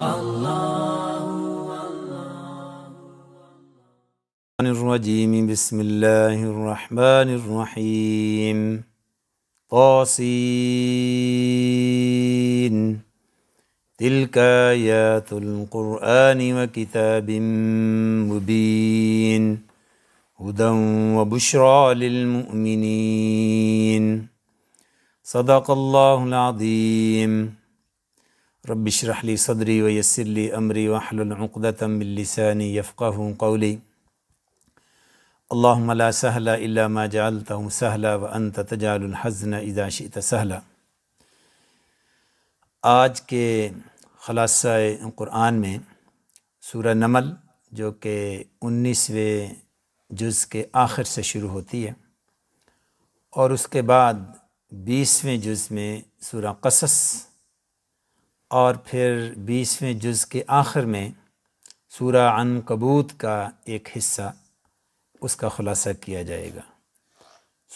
الله الرجيم بسم الله الرحمن الرحيم طاسين تلك آيات القرآن وكتاب مبين هدى وبشرى للمؤمنين صدق الله العظيم रब शरहली सदरी व यसरली अमरी वहलतमिलसानी यफ़क़ कौली अल्ला सहला इलामा जालता सहला व अन तजालहज़न इदाशित सहला आज के खलास क़ुरान में सूर नमल जो कि उन्नीसवें जुज़ के आखिर से शुरू होती है और उसके बाद बीसवें जुज़ में सूर कसस और फिर बीसवें जुज़ के आखिर में सूरा अन कबूत का एक हिस्सा उसका ख़ुलासा किया जाएगा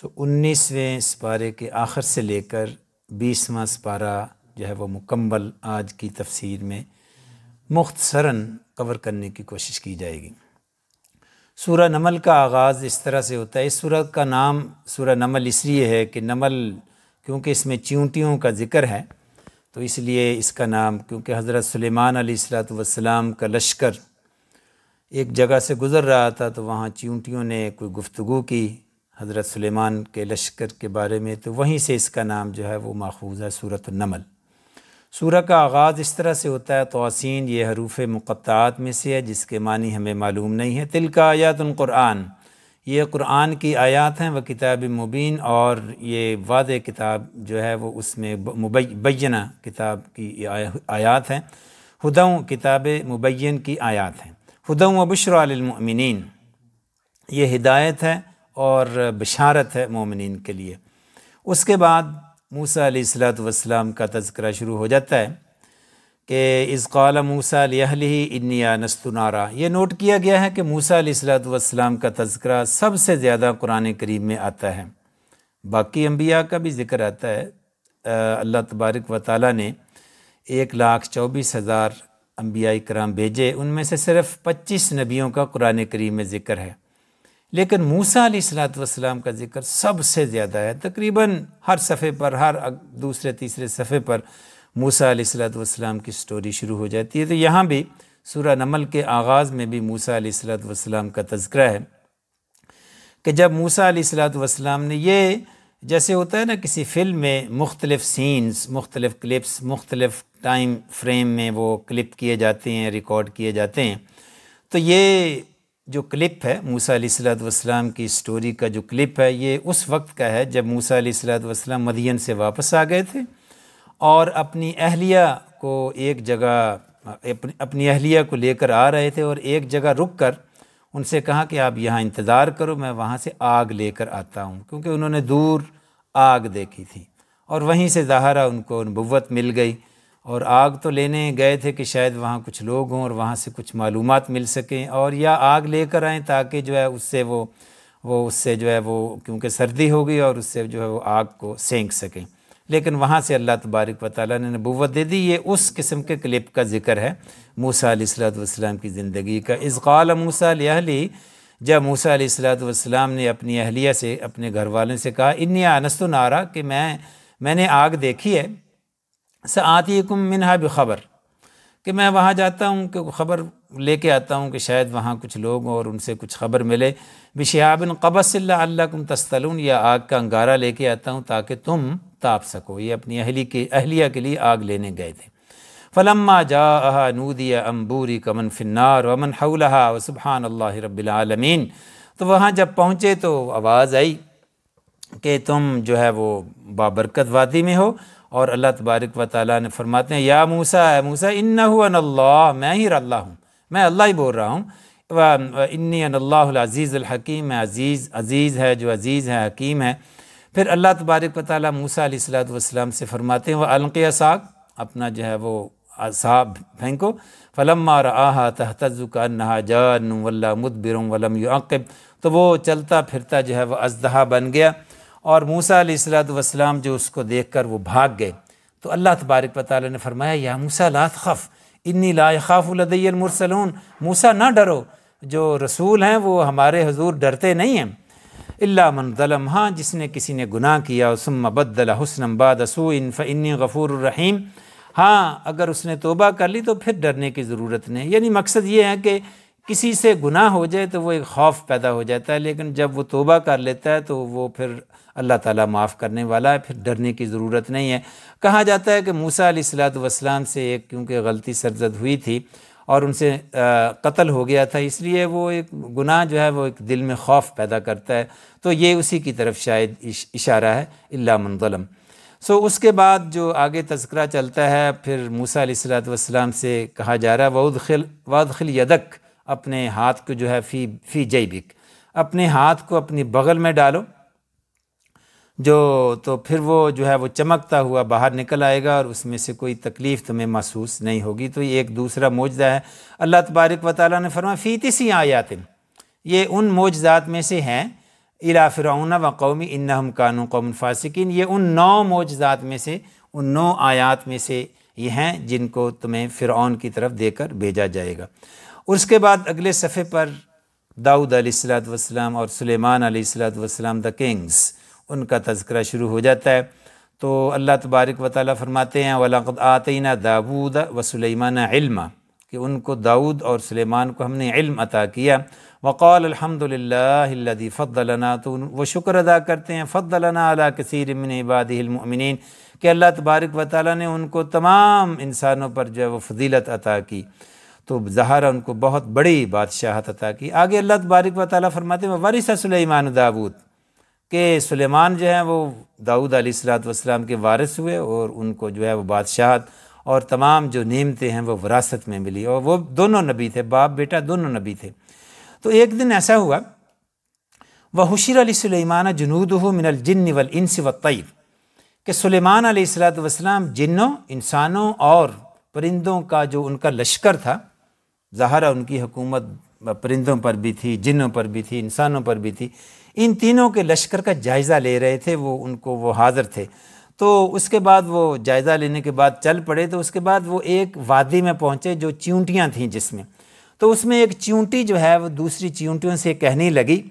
सो उन्नीसवें सपारे के आखिर से लेकर बीसवा सपारा जो है वो मुकम्मल आज की तफसीर में मुख्तसरा कवर करने की कोशिश की जाएगी सूरा नमल का आगाज़ इस तरह से होता है इस सूरह का नाम सूरा नमल इसलिए है कि नमल क्योंकि इसमें चींटियों का ज़िक्र है तो इसलिए इसका नाम क्योंकि हज़रत सलेमान सलाम का लश्कर एक जगह से गुज़र रहा था तो वहाँ चींटियों ने कोई गुफ्तु की हज़रत सलेमान के लश्कर के बारे में तो वहीं से इसका नाम जो है वो माखूज़ है सूरत नमल सूरत का आगाज़ इस तरह से होता है तोसिन ये हरूफ मुक़ात में से है जिसके मानी हमें मालूम नहीं है तिल का आयात क़ुरान ये कुरान की आयत हैं व किताब मुबीन और ये वाद किताब जो है वो उसमें मुबैना किताब की आयात हैं हदऊँ किताब मुबैन की आयात हैं हदऊँ व ये हिदायत है और बशारत है मोमिन के लिए उसके बाद मूसा सलात का तस्करा शुरू हो जाता है कि इसकाल मूसा लिहली इन्निया नस्तुनारा ये नोट किया गया है कि मूसा सलाम का तस्करा सबसे ज़्यादा कुरान करीब में आता है बाकी अम्बिया का भी ज़िक्र आता है अल्लाह तबारक व ताली ने एक लाख चौबीस हज़ार अम्बिया कराम भेजे उनमें से सिर्फ़ पच्चीस नबियों का कुरान करीम में ज़िक्र है लेकिन मूसा सलाम का ज़िक्र सबसे ज़्यादा है तकरीबन हर सफ़े पर हर दूसरे तीसरे सफ़े पर मूसा अलीसलाम की स्टोरी शुरू हो जाती है तो यहाँ भी सूर्य नमल के आगाज़ में भी मूसा अलीसलाम का तस्करा है कि जब मूसा अलीसलाम ने ये जैसे होता है ना किसी फिल्म में मुख्तलिफ़ सीन्स मुख्तलिफ़ क्लिप्स मुख्तलिफ़ टाइम फ्रेम में वो क्लिप किए जाते हैं रिकॉर्ड किए जाते हैं तो ये जो क्लिप है मूसा अलीसलाम की स्टोरी का जो क्लिप है ये उस वक्त का है जब मूसा अलीसलाम मदियन से वापस आ गए थे और अपनी अहलिया को एक जगह अपनी अहलिया को लेकर आ रहे थे और एक जगह रुक कर उनसे कहा कि आप यहाँ इंतज़ार करो मैं वहाँ से आग लेकर आता हूँ क्योंकि उन्होंने दूर आग देखी थी और वहीं से ज़ाहरा उनको नबूत मिल गई और आग तो लेने गए थे कि शायद वहाँ कुछ लोग हों और वहाँ से कुछ मालूम मिल सकें और या आग लेकर आएँ ताकि जो है उससे वो वो उससे जो है वो क्योंकि सर्दी होगी और उससे जो है वो आग को सेंक सकें लेकिन वहाँ से अल्लाह तबारक व ताली ने नबूत दे दी ये उस किस्म के क्लिप का जिक्र है मूसा सलाम की ज़िंदगी का इसकाल मूसा लहली जब मूसा सलाम ने अपनी अहलिया से अपने घर वालों से कहा इन आनस्त नारा कि मैं मैंने आग देखी है स आती कुम मिनहा ख़बर कि मैं वहाँ जाता हूँ कि ख़बर लेके आता हूँ कि शायद वहाँ कुछ लोग और उनसे कुछ ख़बर मिले बिशहाबिन कबसल्ला तस्तलून या आग का अंगारा लेके आता हूँ ताकि तुम ताप सको ये अपनी अहली के अहलिया के लिए आग लेने गए थे फ़लम्मा जा नूदिया अम्बूरी कमन फिन्नार अमन हौलहा सुबहान अल्लाह रबालमीन तो वहाँ जब पहुँचे तो आवाज़ आई कि तुम जो है वो बाबरकत वादी में हो और अल्लाह तबारक व ताली ने फरमाते हैं या मूसा मूसा इन अल्लाह मैं ही अल्लाह हूँ मैं अल्लाह ही बोल रहा हूँ व इन्नी अल हकीम मैं अज़ीज़ अज़ीज़ है जो अज़ीज़ है हकीम है फिर अल्लाह तबारक ताली मूसा सलाम से फरमाते हैं वह अलकिया साग अपना जो है वो साब फेंको फलम्मा रहा तहतजुका नहा जान वल्ला मुदबिर वलम युआब तो वो चलता फिरता जो है वह अजदहा बन गया और मूसा सलाम जो उसको देख कर वो भाग गए तो अल्लाह तबारक ताली ने फरमाया या मूसा लात खफ़ इन्नी लाखाफ़ुलदयमरसलून मूसा ना डरो जो रसूल हैं वो हमारे हजूर डरते नहीं हैं ज़लम हाँ जिसने किसी ने गुनाह किया सुम बदला हसन बादसू इन फ़िन गफ़ूर रहीम हाँ अगर उसने तोबा कर ली तो फिर डरने की ज़रूरत नहीं यानी मकसद ये है कि किसी से गुनाह हो जाए तो वो एक खौफ पैदा हो जाता है लेकिन जब वो तोबा कर लेता है तो वो फिर अल्लाह ताला माफ़ करने वाला है फिर डरने की ज़रूरत नहीं है कहा जाता है कि मूसा सलात वसलाम से एक क्योंकि गलती सरजद हुई थी और उनसे कत्ल हो गया था इसलिए वो एक गुनाह जो है वो एक दिल में खौफ पैदा करता है तो ये उसी की तरफ शायद इशारा है अल्ला मंदलम सो उसके बाद जो आगे तस्करा चलता है फिर मूसा सलाम से कहा जा रहा है वदखिल वदखिल यदक अपने हाथ को जो है फ़ी फ़ी जैबिक अपने हाथ को अपनी बगल में डालो जो तो फिर वो जो है वो चमकता हुआ बाहर निकल आएगा और उसमें से कोई तकलीफ़ तुम्हें महसूस नहीं होगी तो ये एक दूसरा मौजदा है अल्लाह तबारक व ताली ने फरमा सी आयातिन ये उन मौजदात में से हैं इला फ़िरौना व कौमी इन हम कानू कौम फासिकिन ये उन नौ मौजदात में से उन नौ आयात में से ये हैं जिनको तुम्हें फ़िरौन की तरफ देकर भेजा जाएगा उसके बाद अगले सफ़े पर दाऊद अलीसलाम और सुलेमान सलाम द किंग्स उनका तस्करा शुरू हो जाता है तो अल्लाह तबारक व ताली फरमाते हैं वलाक़द आतना दाऊद व सलेमाना कि उनको दाऊद और सलेमान को हमने इल्म अता किया वक़ाल अलहमदिल्लादी फ़लना तो वो शुक्र अदा करते हैं फ़लना अला कसर मिन इबादिलमिन कि अल्लाह तबारक व ताली ने उनको तमाम इंसानों पर जो है वह फजीलत अता की तो जहारा उनको बहुत बड़ी बादशाहत अता की आगे अल्लाह तबारक व ताली फरमाते हैं वरिसा सलेमान दाऊद कि सुलेमान जो है वो दाऊद सलाम के वारिस हुए और उनको जो है वो बादशाहत और तमाम जो नीमते हैं वो विरासत में मिली और वो दोनों नबी थे बाप बेटा दोनों नबी थे तो एक दिन ऐसा हुआ वह हुशर सुलेमान जनूद मिनल जिन वल इनस व तैब कि सुलेमान सलाम जिनों इंसानों और परिंदों का जो उनका लश्कर था ज़ाहरा उनकी हुकूमत परिंदों पर भी थी जिनों पर भी थी इंसानों पर भी थी इन तीनों के लश्कर का जायज़ा ले रहे थे वो उनको वो हाज़िर थे तो उसके बाद वो जायज़ा लेने के बाद चल पड़े तो उसके बाद वो एक वादी में पहुँचे जो च्यूटियाँ थीं जिसमें तो उसमें एक च्यूटी जो है वो दूसरी च्यूटियों से कहने लगी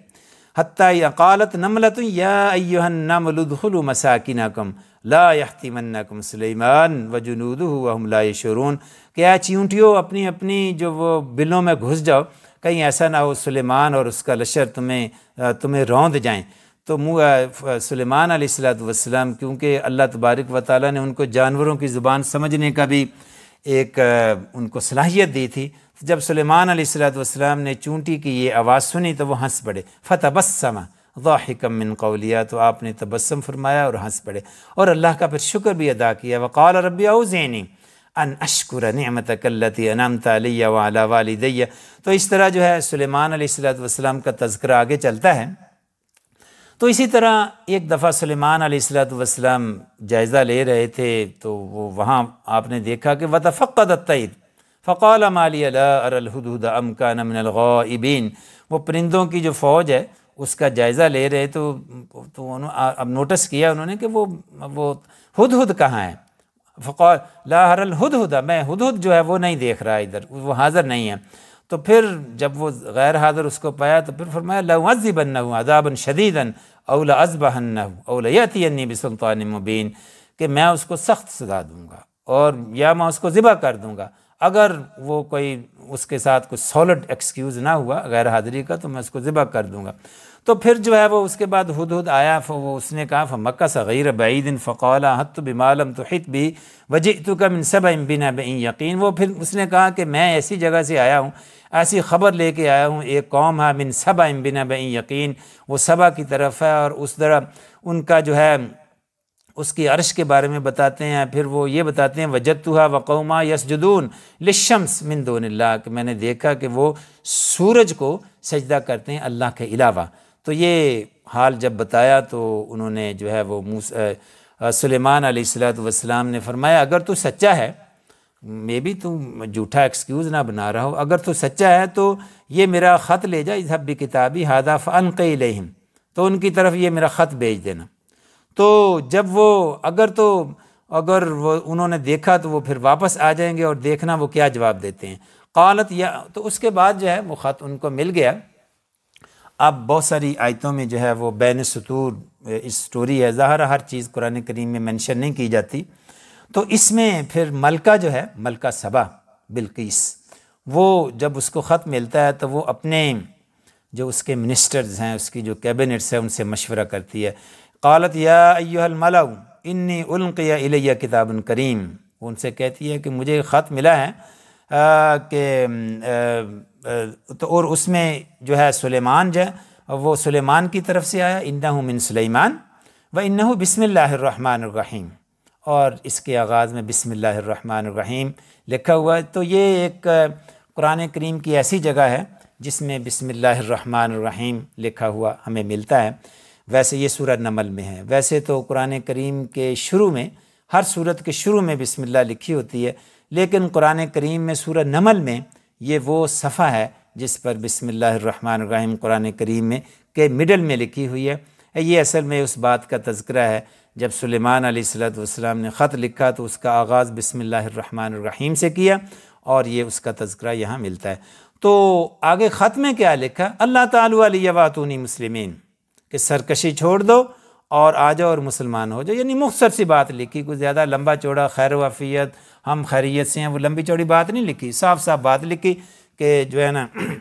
हती अकालत नमलत याहन नमलुदखल मसाकिनकम ला यहतिमन्नकम सलेमान व जुनूद हमला शरून क्या चिऊटियों अपनी अपनी जो वो बिलों में घुस जाओ कहीं ऐसा ना हो सुलेमान और उसका लशर तुम्हें तुम्हें रौंद जाएँ तो सुलेमान सलेमानसलाम क्योंकि अल्लाह तबारक व ताली ने उनको जानवरों की ज़ुबान समझने का भी एक उनको सलाहियत दी थी तो जब सुलेमान सलाम ने चूंटी की ये आवाज़ सुनी तो वो हंस पड़े फ़तबस्समा वाहिकम मिन कौलिया तो आपने तबस्सम फरमाया और हंस पड़े और अल्लाह का फिर शुक्र भी अदा किया वक़ाल रबी आउज़ैनी अन अशकुर नमत कल्लती अनमत अलिया वाला वालदैया तो इस तरह जो है सुलेमान सलाम का तस्करा आगे चलता है तो इसी तरह एक दफ़ा सुलेमान सलाम जायज़ा ले रहे थे तो वो वहाँ आपने देखा कि तईद फ़क़ाल माली अरहदूद अम का नमिनगौबिन वो परिंदों की जो फ़ौज है उसका जायज़ा ले रहे तो तो अब नोटिस किया उन्होंने कि वो वो हद हद कहाँ है फ़कौल हद हदहुदा मैं हद जो है वो नहीं देख रहा है इधर वो हाज़र नहीं है तो फिर जब वो गैर हाज़िर उसको पाया तो फिर फरमाया लज़िबन अदाबन शदीदन अवला अजबहन अवलयती बिसुल्तान मुबीन कि मैं उसको सख्त सजा दूँगा और या मैं उसको ज़िबा कर दूँगा अगर वो कोई उसके साथ कुछ सॉलिड एक्सक्यूज़ ना हुआ गैर हाज़िरी का तो मैं उसको ज़िबा कर दूँगा तो फिर जो है वो उसके बाद हद हद आया फो वो उसने कहा मक्का सगैर बीदिन फ़ौल हत बिमालम तो हित भी वजह तो कम सब बिना बिन यकीन वो फिर उसने कहा कि मैं ऐसी जगह से आया हूँ ऐसी ख़बर लेके आया हूँ एक कौम है सब इम बिना बिन यकीन वो सबा की तरफ है और उस तरह उनका जो है उसकी अरश के बारे में बताते हैं फिर वो ये बताते हैं वजतुहा वक़ौमा यसजदून लशम्स मिन दोन मैंने देखा कि वो सूरज को सजदा करते हैं अल्लाह के अलावा तो ये हाल जब बताया तो उन्होंने जो है वो सलेमान सलाम ने फरमाया अगर तू सच्चा है मे भी तुम झूठा एक्सक्यूज़ ना बना रहा हो अगर तू सच्चा है तो ये मेरा ख़त ले जा इजहब किताबी हादा फ़न कई लहिम तो उनकी तरफ ये मेरा ख़त भेज देना तो जब वो अगर तो अगर वो उन्होंने देखा तो वो फिर वापस आ जाएंगे और देखना वो क्या जवाब देते हैं कालत या तो उसके बाद जो है वो ख़त उनको मिल गया अब बहुत सारी आयतों में जो है वो बैन सतूर स्टोरी है ज़ाहर हर चीज़ कुरान करीम में मेंशन नहीं की जाती तो इसमें फिर मलका जो है मलका सबा बिल्किस वो जब उसको ख़त मिलता है तो वो अपने जो उसके मिनिस्टर्स हैं उसकी जो कैबिनेट्स हैं उनसे मशवरा करती है कालत या अयोहलमला इन्नी उल्किया इलैया किताबन करीम उनसे कहती है कि मुझे ख़त मिला है कि तो और उसमें जो है सुलेमान जो वो सुलेमान की तरफ से आया इन्ना मिन सुलेमान व इन्ना बिसमीम और इसके आगाज़ में बिसमीम लिखा हुआ है तो ये एक कुरान करीम की ऐसी जगह है जिसमें बिसमीम लिखा हुआ हमें मिलता है वैसे ये सूरत नमल में है वैसे तो कुरान करीम के शुरू में हर सूरत के शुरू में बिसमिल्ला लिखी होती है लेकिन कुरान करीम में सूरत नमल में ये वो सफ़ा है जिस पर बिसमीम कुरान करीम में के मिडल में लिखी हुई है ये असल में उस बात का तस्करा है जब सुलेमान सलाम ने ख़त लिखा तो उसका आगाज़ बिसमीम से किया और ये उसका तस्करा यहाँ मिलता है तो आगे ख़त में क्या लिखा अल्लाह तवातूनी मुसलिमीन कि सरकशी छोड़ दो और आ जाओ और मुसलमान हो जाओ यानी मुख्तर सी बात लिखी कुछ ज़्यादा लंबा चौड़ा खैर वफ़ीत हम खैरियत से हैं वो लंबी चौड़ी बात नहीं लिखी साफ साफ बात लिखी कि जो है ना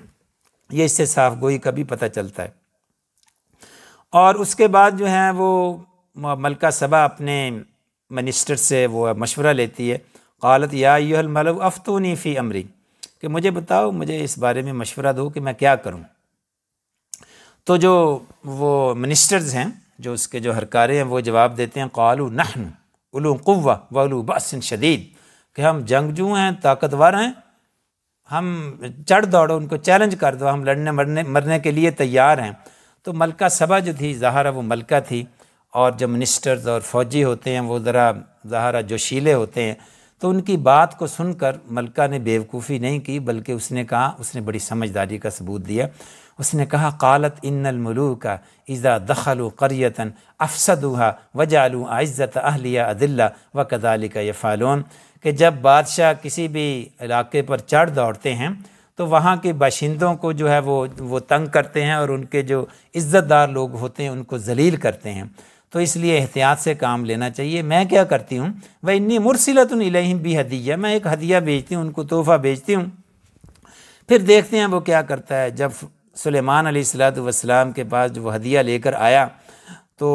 ये इससे साफ गोई का भी पता चलता है और उसके बाद जो है वो मलका सभा अपने मिनिस्टर से वो मशवरा लेती है कालत या यूहल मलव अफतूनी फ़ी अमरी कि मुझे बताओ मुझे इस बारे में मशवरा दो कि मैं क्या करूँ तो जो वो मिनिस्टर्स हैं जो उसके जो हरकारे हैं वो जवाब देते हैं कालू नहन उलू क़ुवा वलू बसन शदीद कि हम जंगजू हैं ताकतवर हैं हम चढ़ दौड़ो उनको चैलेंज कर दो हम लड़ने मरने मरने के लिए तैयार हैं तो मलका सभा जो थी जहरा वो मलका थी और जो मिनिस्टर्स और फौजी होते हैं वो ज़रा जहरा जोशीले होते हैं तो उनकी बात को सुनकर मलका ने बेवकूफ़ी नहीं की बल्कि उसने कहा उसने बड़ी समझदारी का सबूत दिया उसने कहा कालत इन्नमलू का इज़ा दखलु करियतन अफसदुहा वजालू आज़त अहलिया अदिल्ला व कदाली का फ़ालोन कि जब बादशाह किसी भी इलाके पर चढ़ दौड़ते हैं तो वहाँ के बाशिंदों को जो है वो वो तंग करते हैं और उनके जो इज़्ज़तदार लोग होते हैं उनको जलील करते हैं तो इसलिए एहतियात से काम लेना चाहिए मैं क्या करती हूँ वह इन्नी मुरसिलत इलहिम भी हदिया मैं एक हदिया भेजती हूँ उनको तोहफ़ा भेजती हूँ फिर देखते हैं वो क्या करता है जब सुलेमान सलाम के पास जो हदिया लेकर आया तो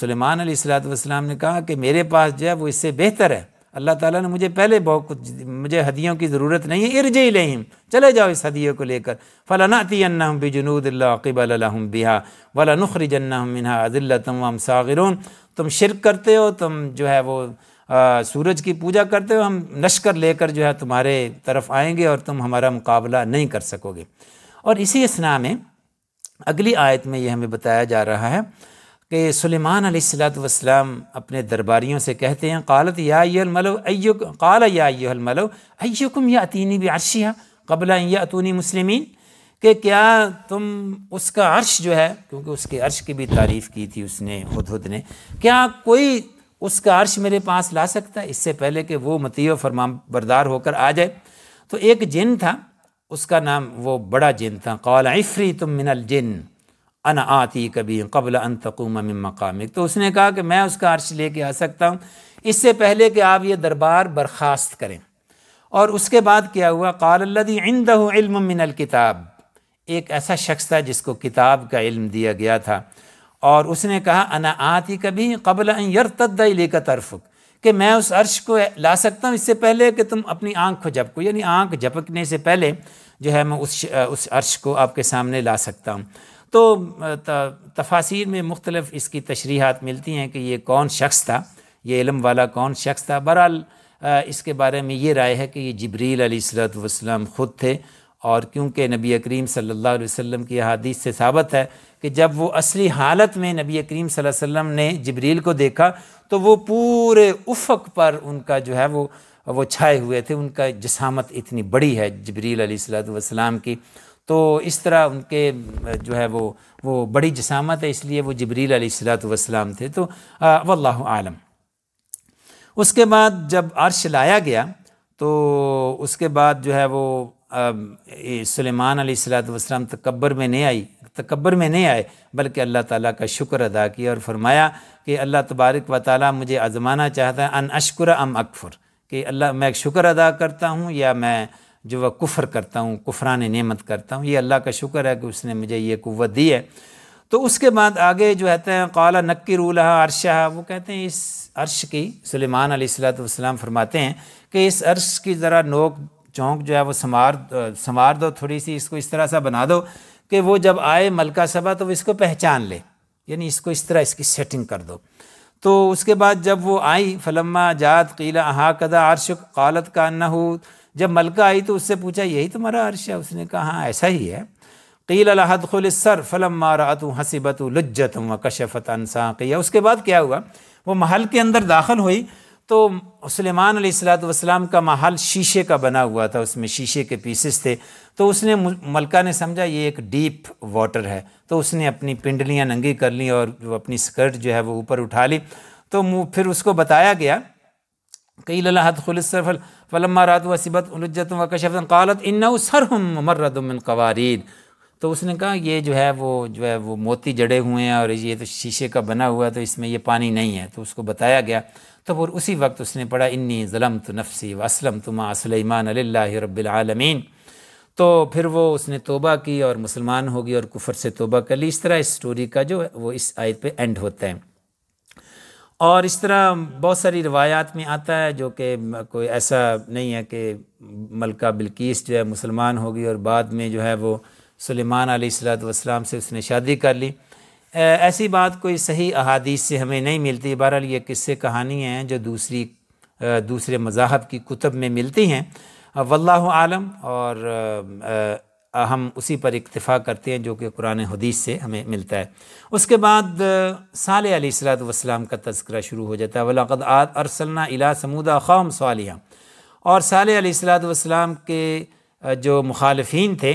सुलेमान सलाम ने कहा कि मेरे पास जो है वो इससे बेहतर है अल्लाह ताला ने मुझे पहले बहुत कुछ मुझे हदियों की ज़रूरत नहीं है इर्ज ही चले जाओ इस हदियों को लेकर फ़लानाती हम बिजनूदल्लाक़िबलम बिहा वला नखरी जन्म मिनहा अदिल्ला तमाम सागिरून तुम शिरक करते हो तुम जो है वो आ, सूरज की पूजा करते हो हम नश्कर लेकर जो है तुम्हारे तरफ आएँगे और तुम हमारा मुकाबला नहीं कर सकोगे और इसी असना में अगली आयत में यह हमें बताया जा रहा है कि सुलेमान सलाम अपने दरबारियों से कहते हैं कालत यामलो अयो काल यामलो अयुकुम या अतीनी भी अर्शिया कबला या अतूनी मुसलमिन कि क्या तुम उसका अर्श जो है क्योंकि उसके अर्श की भी तारीफ़ की थी उसने हद ने क्या कोई उसका अर्श मेरे पास ला सकता है इससे पहले कि वो मतियो फरमा बरदार होकर आ जाए तो एक जिन था उसका नाम वो बड़ा जिन था कौला इफ़री तुम मिनल जिन अन आती कभी कबल अन तकूम मकाम तो उसने कहा कि मैं उसका अर्श लेके आ सकता हूँ इससे पहले कि आप ये दरबार बर्खास्त करें और उसके बाद क्या हुआ कौलदी इंदम मिनल किताब एक ऐसा शख्स था जिसको किताब का इल्म दिया गया था और उसने कहा अना आती कभी कबल यर तद्दली का तरफ़ कि मैं उस अर्श को ला सकता हूँ इससे पहले कि तुम अपनी आँख को झपको यानी आँख झपकने से पहले जो है मैं उस उस अर्श को आपके सामने ला सकता हूँ तो तफासिर में मुख्तलफ़ इसकी तशरीहत मिलती हैं कि ये कौन शख्स था ये इलम वाला कौन शख्स था बहरहाल इसके बारे में ये राय है कि ये जबरील वसलम ख़ुद थे और क्योंकि नबी करीम सल्लल्लाहु अलैहि वसल्लम की अहादीस से साबित है कि जब वो असली हालत में नबी करीम सल्लल्लाहु अलैहि वसल्लम ने जबरील को देखा तो वो पूरे उफक पर उनका जो है वो वो छाए हुए थे उनका जसामत इतनी बड़ी है जबरील सलाम की तो इस तरह उनके जो है वो वो बड़ी जसामत है इसलिए वो जबरील सलाम थे तो वल्ला आलम उसके बाद जब अर्श लाया गया तो उसके बाद जो है वो सलेमान सलाम तकबर में नहीं आई तकबर में नहीं आए बल्कि अल्लाह ताला का शुक्र अदा किया और फरमाया कि अल्लाह तबारक व ताली मुझे आजमाना चाहता है अन अशकुर अम अकफर कि अल्लाह मैं शुक्र अदा करता हूँ या मैं जो वह कुफ़र करता हूँ कुफरान नमत करता हूँ ये अल्लाह का शुक्र है कि उसने मुझे ये कुत दी है तो उसके बाद आगे जो कहते हैं कौला नक्की रूलहा अरशा वो कहते हैं इस अर्श की सलेमान सलाम फरमाते हैं कि इस अर्श की ज़रा नोक चौंक जो है वो संवार संवार दो थोड़ी सी इसको इस तरह सा बना दो कि वो जब आए मलका सभा तो इसको पहचान ले यानी इसको इस तरह इसकी सेटिंग कर दो तो उसके बाद जब वो आई फलम्मा जात कीला अहा कदा आरश कालत का न हो जब मलका आई तो उससे पूछा यही तुम्हारा अर्श है उसने कहा हाँ ऐसा ही है कील अलहदुलसर फलम्मा हंसी हसीबत लज्जत व कशफत अनसाकिया उसके बाद क्या हुआ वो महल के अंदर दाखिल हुई तो सलेमान सलाम का महल शीशे का बना हुआ था उसमें शीशे के पीसेस थे तो उसने मलका ने समझा ये एक डीप वाटर है तो उसने अपनी पिंडलियाँ नंगी कर ली और अपनी स्कर्ट जो है वो ऊपर उठा ली तो फिर उसको बताया गया कई लहदुलसरफल फलम्मा रात वसीबत उलजत वकशत कालत सर हम मर्रदमिन कवारीद तो उसने कहा ये जो है वो जो है वो मोती जड़े हुए हैं और ये तो शीशे का बना हुआ तो इसमें ये पानी नहीं है तो उसको बताया गया तो फिर उसी वक्त उसने पढ़ा इन्नी ज़लम तो नफसी वसलम तुमा सलेमान रबालमीन तो फिर वो उसने तोबा की और मुसलमान होगी और कुफर से तोबा कर ली इस तरह इस स्टोरी का जो वो इस आयत पे एंड होता है और इस तरह बहुत सारी रवायात में आता है जो कि कोई ऐसा नहीं है कि मलका बिल्किस जो है मुसलमान होगी और बाद में जो है वो सुलेमान सलाम से उसने शादी कर ली ऐसी बात कोई सही अहादीस से हमें नहीं मिलती बहरहाल ये किस्से कहानी हैं जो दूसरी दूसरे मज़ाहब की कुतब में मिलती हैं वल्ला आलम और हम उसी पर इक्तफ़ा करते हैं जो कि कुरान हदीस से हमें मिलता है उसके बाद साल सलाम का तस्करा शुरू हो जाता है वलाक़द आद अरसलना इला समूदा ख़ौम सालिया और साल सलाम के जो मुखालफी थे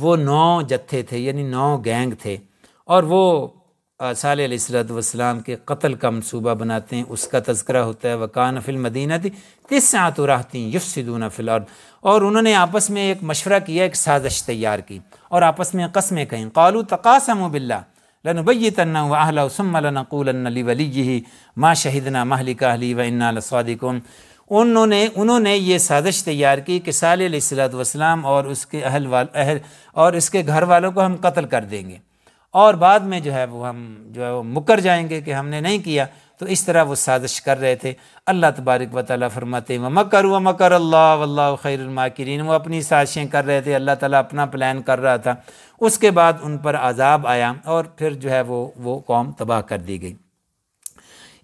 वो नौ जत्थे थे यानी नौ गैंग थे और वो वसलाम के कत्ल का मनसूबा बनाते हैं उसका तस्करा होता है वकान फिल मदीना थी तिसात राहती युफसिदून फिल और, और उन्होंने आपस में एक मशवरा किया एक साजिश तैयार की और आपस में कस्में कहीं कालू तकासम बिल्ला तन्ना वाहला सुमलनकूल वली माँ शहीदना महलिका अली व इन्ना उन्होंने उन्होंने ये साजिश तैयार की कि सालत वसलाम और उसके अहल वाल अहल और इसके घर वालों को हम कत्ल कर देंगे और बाद में जो है वो हम जो है वो मुकर जाएंगे कि हमने नहीं किया तो इस तरह वो साजिश कर रहे थे अल्लाह तबारक व ताली फरमाते व मकर व मकर अल्लाह वल्ला खैरमाकरीन वो अपनी साजिशें कर रहे थे अल्लाह ताला अपना प्लान कर रहा था उसके बाद उन पर आज़ाब आया और फिर जो है वो वो कौम तबाह कर दी गई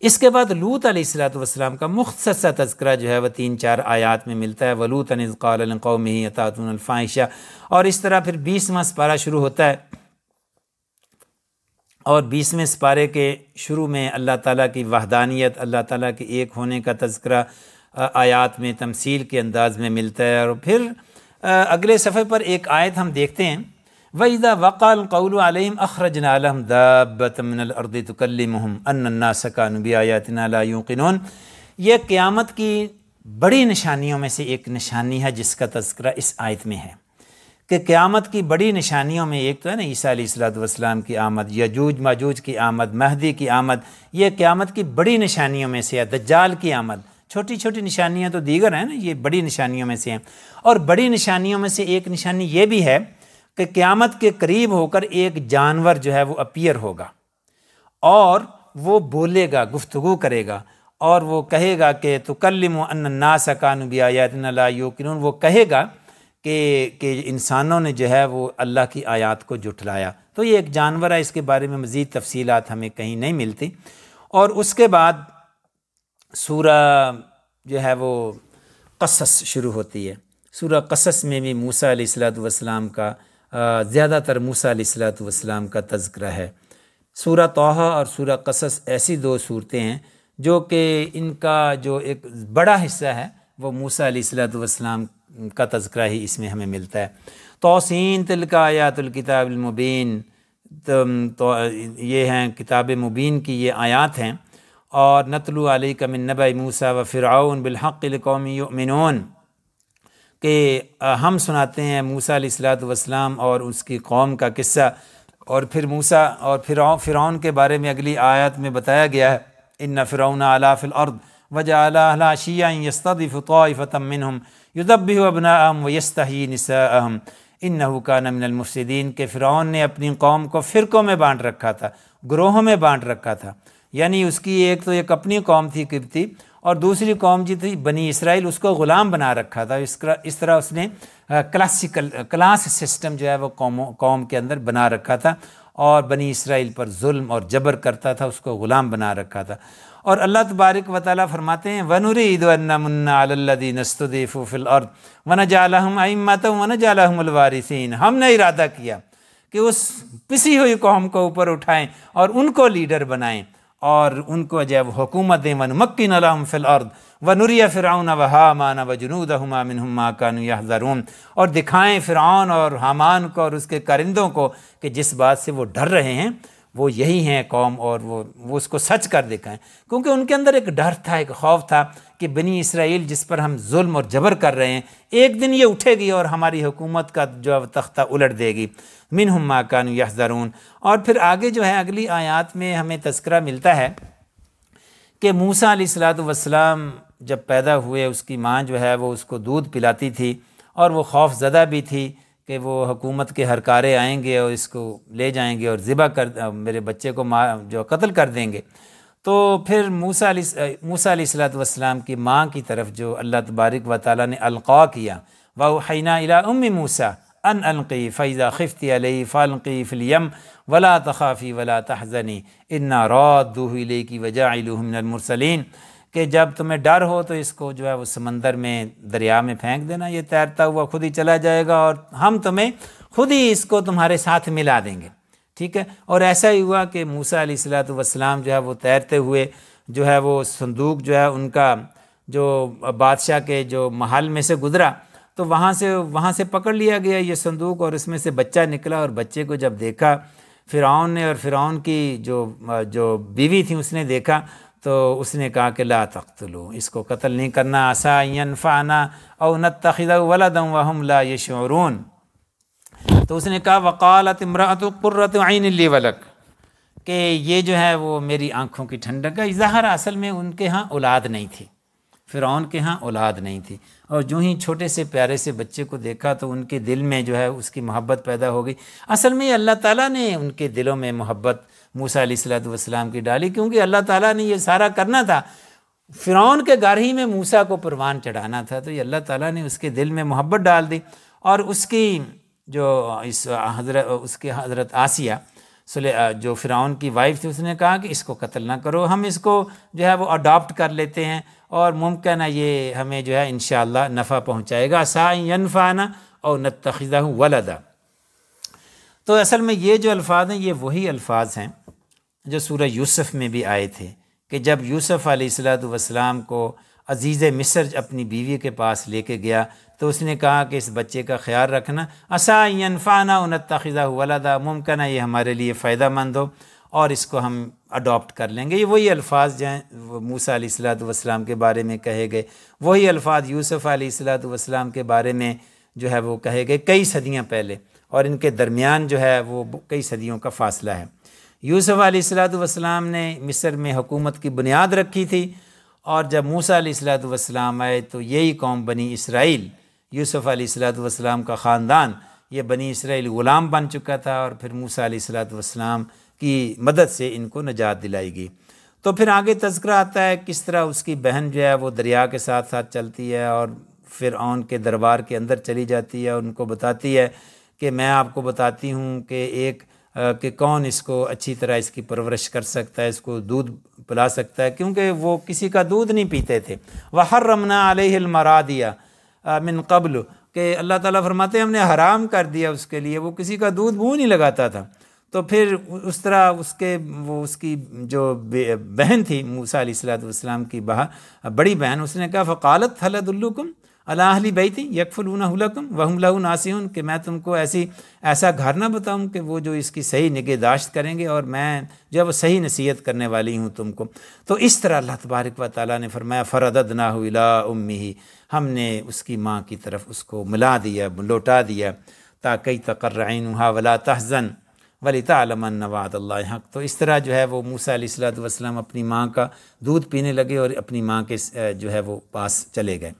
इसके बाद लूत अलैहिस्सलाम का मुख्तर सा तस्करा जो है वह तीन चार आयात में मिलता है वलूत अनक़ौम ही और इस तरह फिर बीसवा सपारा शुरू होता है और बीसवें सपारे के शुरू में अल्लाह ताला की वहदानियत अल्लाह ताला के एक होने का तस्करा आयात में तमसील के अंदाज़ में मिलता है और फिर अगले सफ़े पर एक आयत हम देखते हैं वईदा वक़ाल कौलम अखरजन आलम दाबतमिनअर्द तकल्लम अन्नासकानबी आयातनायूकिन यह क़्यामत की बड़ी निशानियों में से एक निशानी है जिसका तस्करा इस आयत में है कि क़्यामत की बड़ी निशानियों में एक तो है ना ईसा की आमद यजूज माजूज की आमद महदी की आमद ये क़्यामत की बड़ी निशानियों में से है दज्जाल की आमद छोटी छोटी निशानियाँ तो दीगर हैं ना ये बड़ी निशानियों में से हैं और बड़ी निशानियों में से एक निशानी ये भी है कि क़्यामत के करीब होकर एक जानवर जो है वो अपियर होगा और वो बोलेगा गुफ्तु करेगा और वो कहेगा कि तो कलम अन्ना सकानबियातिन वो कहेगा कि कि इंसानों ने जो है वो अल्लाह की आयात को जुटलाया तो ये एक जानवर है इसके बारे में मज़ीद तफसीलात हमें कहीं नहीं मिलती और उसके बाद सूरा जो है वो कसस शुरू होती है सूरा कसस में भी मूसा सलाम का ज़्यादातर मूसा मूसलाम का तस्करा है सूर तोहा और सूर कसस ऐसी दो सूरतें हैं जो कि इनका जो एक बड़ा हिस्सा है वो मूसा मूसलाम का तस्करा ही इसमें हमें मिलता है तोसिन तिलकायातुल्किताबुलमुबीन तो, तो ये हैं किताब मुबीन की ये आयात हैं और नतलू अली कमिन नबा मूसा व फ़िरआन बिलहक़ कौमी मिनून कि हम सुनाते हैं मूसा सलात वसलाम और उसकी कौम का किस्सा और फिर मूसा और फिर फ़िरौन के बारे में अगली आयत में बताया गया है इन फ़िरौन आला फ़िलर्द वजालाशिया यस्तफ़तमिन युदब अबना अहम ही नसा अहम इन नहुका नमिनमफसदीन के फ़िरौन ने अपनी कौम को फ़िरक़ों में बाँट रखा था ग्रोहों में बाँट रखा था यानी उसकी एक तो एक अपनी कौम थी किबती और दूसरी कौम जी थी बनी इसराइल उसको ग़ुलाम बना रखा था इस इस तरह उसने क्लासिकल क्लास सिस्टम जो है वो कौम कौम के अंदर बना रखा था और बनी इसराइल पर जुल्म और जबर करता था उसको ग़ुलाम बना रखा था और अल्लाह तबारक व फरमाते हैं वनुरीद वन्नादीनस्तफ़िल और वन जालमत आइमत वन जालमारसिन हमने इरादा किया कि उस पिसी हुई कौम को ऊपर उठाएँ और उनको लीडर बनाएँ और उनको जब हुकूमत दें मक्की नलम फ़िलर्द व नुरिया फ़िरौन व हामाना व जुनूद हमामिन हमा कानू और दिखाएँ फ़िरौन और हामान को और उसके करिंदों को कि जिस बात से वो डर रहे हैं वो यही हैं कौम और वो वो उसको सच कर दिखाएं क्योंकि उनके अंदर एक डर था एक खौफ था कि बनी इसराइल जिस पर हम जुल्म और जबर कर रहे हैं एक दिन ये उठेगी और हमारी हुकूमत का जो तख्ता उलट देगी मिन हम माकान यहजरून और फिर आगे जो है अगली आयात में हमें तस्करा मिलता है कि मूसा सलाम जब पैदा हुए उसकी माँ जो है वो उसको दूध पिलाती थी और वो खौफ ज़दा भी थी कि वो हुकूमत के हरकारे आएंगे और इसको ले जाएंगे और ज़िबा कर मेरे बच्चे को मार जो कत्ल कर देंगे तो फिर मूसा मूसा सलाम की माँ की तरफ जो अल्लाह तबारक व ताली ने अलका किया वाहना इला उम्मी मूसा अन अलकी फ़ैज़ा खफ्ती अलई फ़ालकी फिलियम वला तखाफ़ी वला तहज़नी इन्ना रौदूल की वजह वजाइलमसलिन कि जब तुम्हें डर हो तो इसको जो है वो समंदर में दरिया में फेंक देना ये तैरता हुआ खुद ही चला जाएगा और हम तुम्हें खुद ही इसको तुम्हारे साथ मिला देंगे ठीक है और ऐसा ही हुआ कि मूसा सलाम जो है वो तैरते हुए जो है वो संदूक जो है उनका जो बादशाह के जो महल में से गुजरा तो वहाँ से वहाँ से पकड़ लिया गया ये संदूक और इसमें से बच्चा निकला और बच्चे को जब देखा फ़िरौन ने और फ़िरौन की जो जो बीवी थी उसने देखा तो उसने कहा कि ला लो इसको कत्ल नहीं करना आसाइन फ़ाना और नतखद वलदम वहम ला यशरून तो उसने कहा वकालत कुर्रत आइन वलक कि ये जो है वो मेरी आँखों की ठंडक है इज़हार असल में उनके यहाँ औलाद नहीं थी फिर के यहाँ औलाद नहीं थी और जो ही छोटे से प्यारे से बच्चे को देखा तो उनके दिल में जो है उसकी मोहब्बत पैदा हो गई असल में अल्लाह ताला ने उनके दिलों में मोहब्बत मूसा सलाम की डाली क्योंकि अल्लाह ताला ने ये सारा करना था फ़िरौन के गारही में मूसा को परवान चढ़ाना था तो ये अल्लाह ताला ने उसके दिल में मोहब्बत डाल दी और उसकी जो इस हजरत उसके हजरत आसिया सुले जो फ़िरौन की वाइफ थी उसने कहा कि इसको कत्ल ना करो हम इसको जो है वो अडॉप्ट कर लेते हैं और मुमकिन है ये हमें जो है इन नफ़ा पहुँचाएगा सा यनफ़ाना और नतखज़ा वलदा तो असल में ये जो अल्फाज हैं ये वही अल्फाज हैं जो सूर यूसुफ़ में भी आए थे कि जब यूसुफ़ आसलाम को अजीज़ मिसर अपनी बीवी के पास लेके गया तो उसने कहा कि इस बच्चे का ख्याल रखना असा उन उनतखिज़ा वलदा मुमकिन है ये हमारे लिए फ़ायदा मंद हो और इसको हम अडोप्ट कर लेंगे ये वही अल्फाज जो हैं मूसा सलाम के बारे में कहे गए वही अल्फाज यूसुफ़ सलाम के बारे में जो है वो कहे गए कई सदियाँ पहले और इनके दरमियान जो है वो कई सदियों का फासला है यूसुफ़ आसलातम ने मिस्र में हुकूमत की बुनियाद रखी थी और जब मूसा सलातम आए तो यही कौम बनी इसराइल यूसुफ़ सलातम का ख़ानदान ये बनी इसराइल ग़ुलाम बन चुका था और फिर मूसा अलीसलाम की मदद से इनको नजात दिलाई गई तो फिर आगे तस्करा आता है किस तरह उसकी बहन जो है वो दरिया के साथ साथ चलती है और फिर के दरबार के अंदर चली जाती है और उनको बताती है कि मैं आपको बताती हूँ कि एक कि कौन इसको अच्छी तरह इसकी परवरिश कर सकता है इसको दूध पिला सकता है क्योंकि वो किसी का दूध नहीं पीते थे वह हर रमना अलमरा दिया मिन कबल कि अल्लाह ताला फरमाते हमने हराम कर दिया उसके लिए वो किसी का दूध मुँह नहीं लगाता था तो फिर उस तरह उसके वो उसकी जो बहन थी मूसा सलाम की बहा बड़ी बहन उसने कहा फ़कालत हलदुल्लुकुम अलाहली बैती यकफुलून हलकुम वहम लहू हूँ कि मैं तुमको ऐसी ऐसा घर ना बताऊँ कि वो जो इसकी सही निगहदाश्त करेंगे और मैं जो वो सही नसीहत करने वाली हूँ तुमको तो इस तरह अल्लाह तबारक व ताली ने फरमाया फ़रदत ना हुला उम्मी ही हमने उसकी माँ की तरफ उसको मिला दिया लौटा दिया ताकई तकर्रन वला तहज़न वली तमन नवाद हक तो इस तरह जो है वो मूसा वसलम अपनी माँ का दूध पीने लगे और अपनी माँ के जो है वो पास चले गए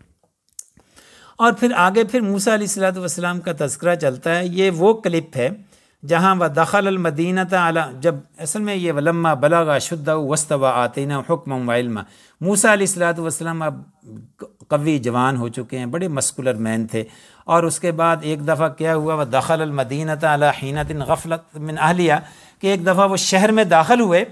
और फिर आगे फिर मूसा अलीसलाम का तस्करा चलता है ये वो क्लिप है जहाँ व दखल अलमदीनत आला जब असल में ये वलम्मा बलागा शुद्ध वस्त व आतना हुक्म वाइल्मा मूसा सलाम अब कवी जवान हो चुके हैं बड़े मस्कुलर मैन थे और उसके बाद एक दफ़ा क्या हुआ वह दखल अलमदीनत अला हीनत गफलत मिन अहलिया कि एक दफ़ा वो शहर में दाखिल हुए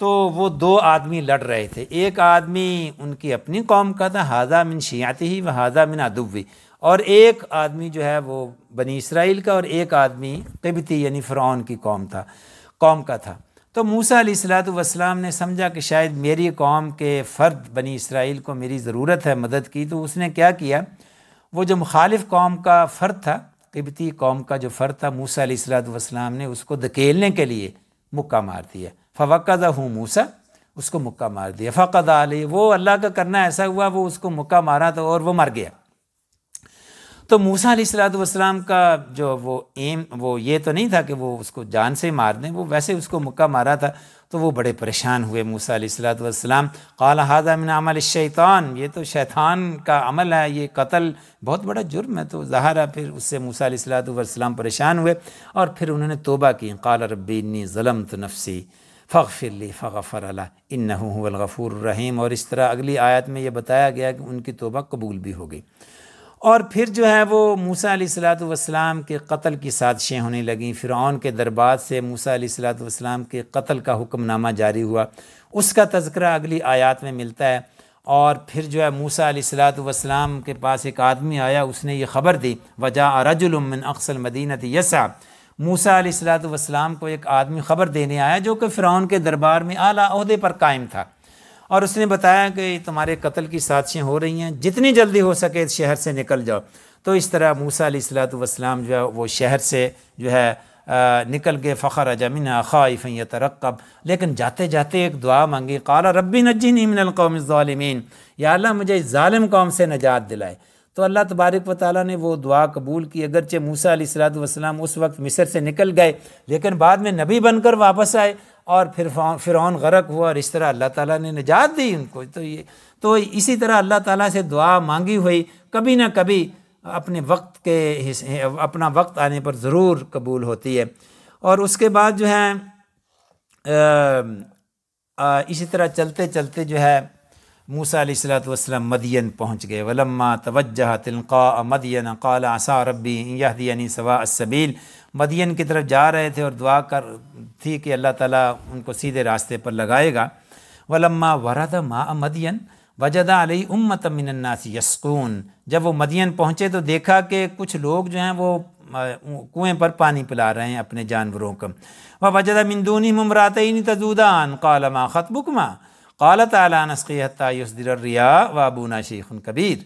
तो वो दो आदमी लड़ रहे थे एक आदमी उनकी अपनी कौम का था हाजा मिन शियाती ही व हाजा मिन अदुबी और एक आदमी जो है वो बनी इसराइल का और एक आदमी कबती यानी फ़रौन की कौम था कौम का था तो मूसा सलाम ने समझा कि शायद मेरी कौम के फ़र्द बनी इसराइल को मेरी ज़रूरत है मदद की तो उसने क्या किया वो जो मुखालिफ कौम का फ़र्द था कबती कौम का जो फ़र्द था मूसा सलाम ने उसको धकेलने के लिए मुक्का मार दिया फ़वक़ा हूँ मूसा उसको मुक्का मार दिया फ़कद आली वो अल्लाह का करना ऐसा हुआ वो उसको मुक्का मारा तो और वो मर गया तो मूसा सलाम का जो वो एम वो ये तो नहीं था कि वो उसको जान से मार दें वो वैसे उसको मुक्का मारा था तो वो बड़े परेशान हुए मूसा सलाम काला हाजा मिन शैतान ये तो शैतान का अमल है ये कत्ल बहुत बड़ा जुर्म है तो जहारा फिर उससे मूसा सलाम परेशान हुए और फिर उन्होंने तोबा की काला रबी ज़लम तो नफसी फ़िली फ़र इन रहीम और इस तरह अगली आयत में ये बताया गया कि उनकी तोबा कबूल भी हो गई और फिर जो है वो मूसा सलाम के कत्ल की साजिशें होने लगें फ़िरौन के दरबार से मूसा सलाम के कत्ल का हुक्मनामा जारी हुआ उसका तस्करा अगली आयत में मिलता है और फिर जो है मूसा सलाम के पास एक आदमी आया उसने ये खबर दी वजा रजुलमिन अक्सल मदीनत यसा मूसा सलाम को एक आदमी ख़बर देने आया जो कि फ़िरौन के दरबार में आला अहदे पर कायम था और उसने बताया कि तुम्हारे कत्ल की साजिशें हो रही हैं जितनी जल्दी हो सके शहर से निकल जाओ तो इस तरह मूसा सलाम जो है वो शहर से जो है निकल गए फ़खर जमिन ख़ाइफ़ तरक्ब लेकिन जाते जाते एक दुआ मांगी कला रबी नजीन मिनकौम ालमीन या मुझे ालम कौम से नजात दिलाए तो अल्लाह तबारक व ताली ने वो दुआ कबूल की अगरचे मूसा वसलाम उस वक्त मिसर से निकल गए लेकिन बाद में नबी बनकर वापस आए और फिर फ़िरौन गरक हुआ और इस तरह अल्लाह ताली ने निजात दी उनको तो ये तो इसी तरह अल्लाह ताली से दुआ मांगी हुई कभी ना कभी अपने वक्त के अपना वक्त आने पर ज़रूर कबूल होती है और उसके बाद जो है इसी तरह चलते चलते जो है मूसा सलाम मदियन पहुँच गए वलम्मा तवज्जह तिलका मदियन काल आसा रबी यहदीनी सवा असबील मदियन की तरफ जा रहे थे और दुआ कर थी कि अल्लाह ताला उनको सीधे रास्ते पर लगाएगा वलम्मा वरद मा मदियन वजदा अली उम्मत मिनन्नास यस्कून जब वो मदियन पहुँचे तो देखा कि कुछ लोग जो हैं वो कुएं पर पानी पिला रहे हैं अपने जानवरों का वह वजदा मिंदूनी मुमरात ही नहीं तजूदान कालमा ख़तबुकमा काला ताला नस्की व अबूना शेख कबीर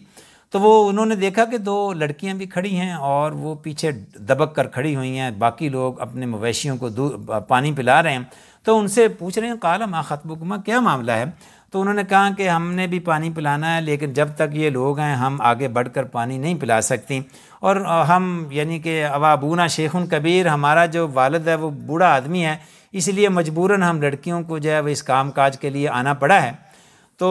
तो वो उन्होंने देखा कि दो लड़कियां भी खड़ी हैं और वो पीछे दबक कर खड़ी हुई हैं बाकी लोग अपने मवेशियों को दूर पानी पिला रहे हैं तो उनसे पूछ रहे हैं काला माँ ख़तबुकमा क्या मामला है तो उन्होंने कहा कि हमने भी पानी पिलाना है लेकिन जब तक ये लोग हैं हम आगे बढ़कर पानी नहीं पिला सकती और हम यानी कि अवाबूना शेखुन कबीर हमारा जो वालद है वो बूढ़ा आदमी है इसलिए मजबूरन हम लड़कियों को जो है वो इस काम काज के लिए आना पड़ा है तो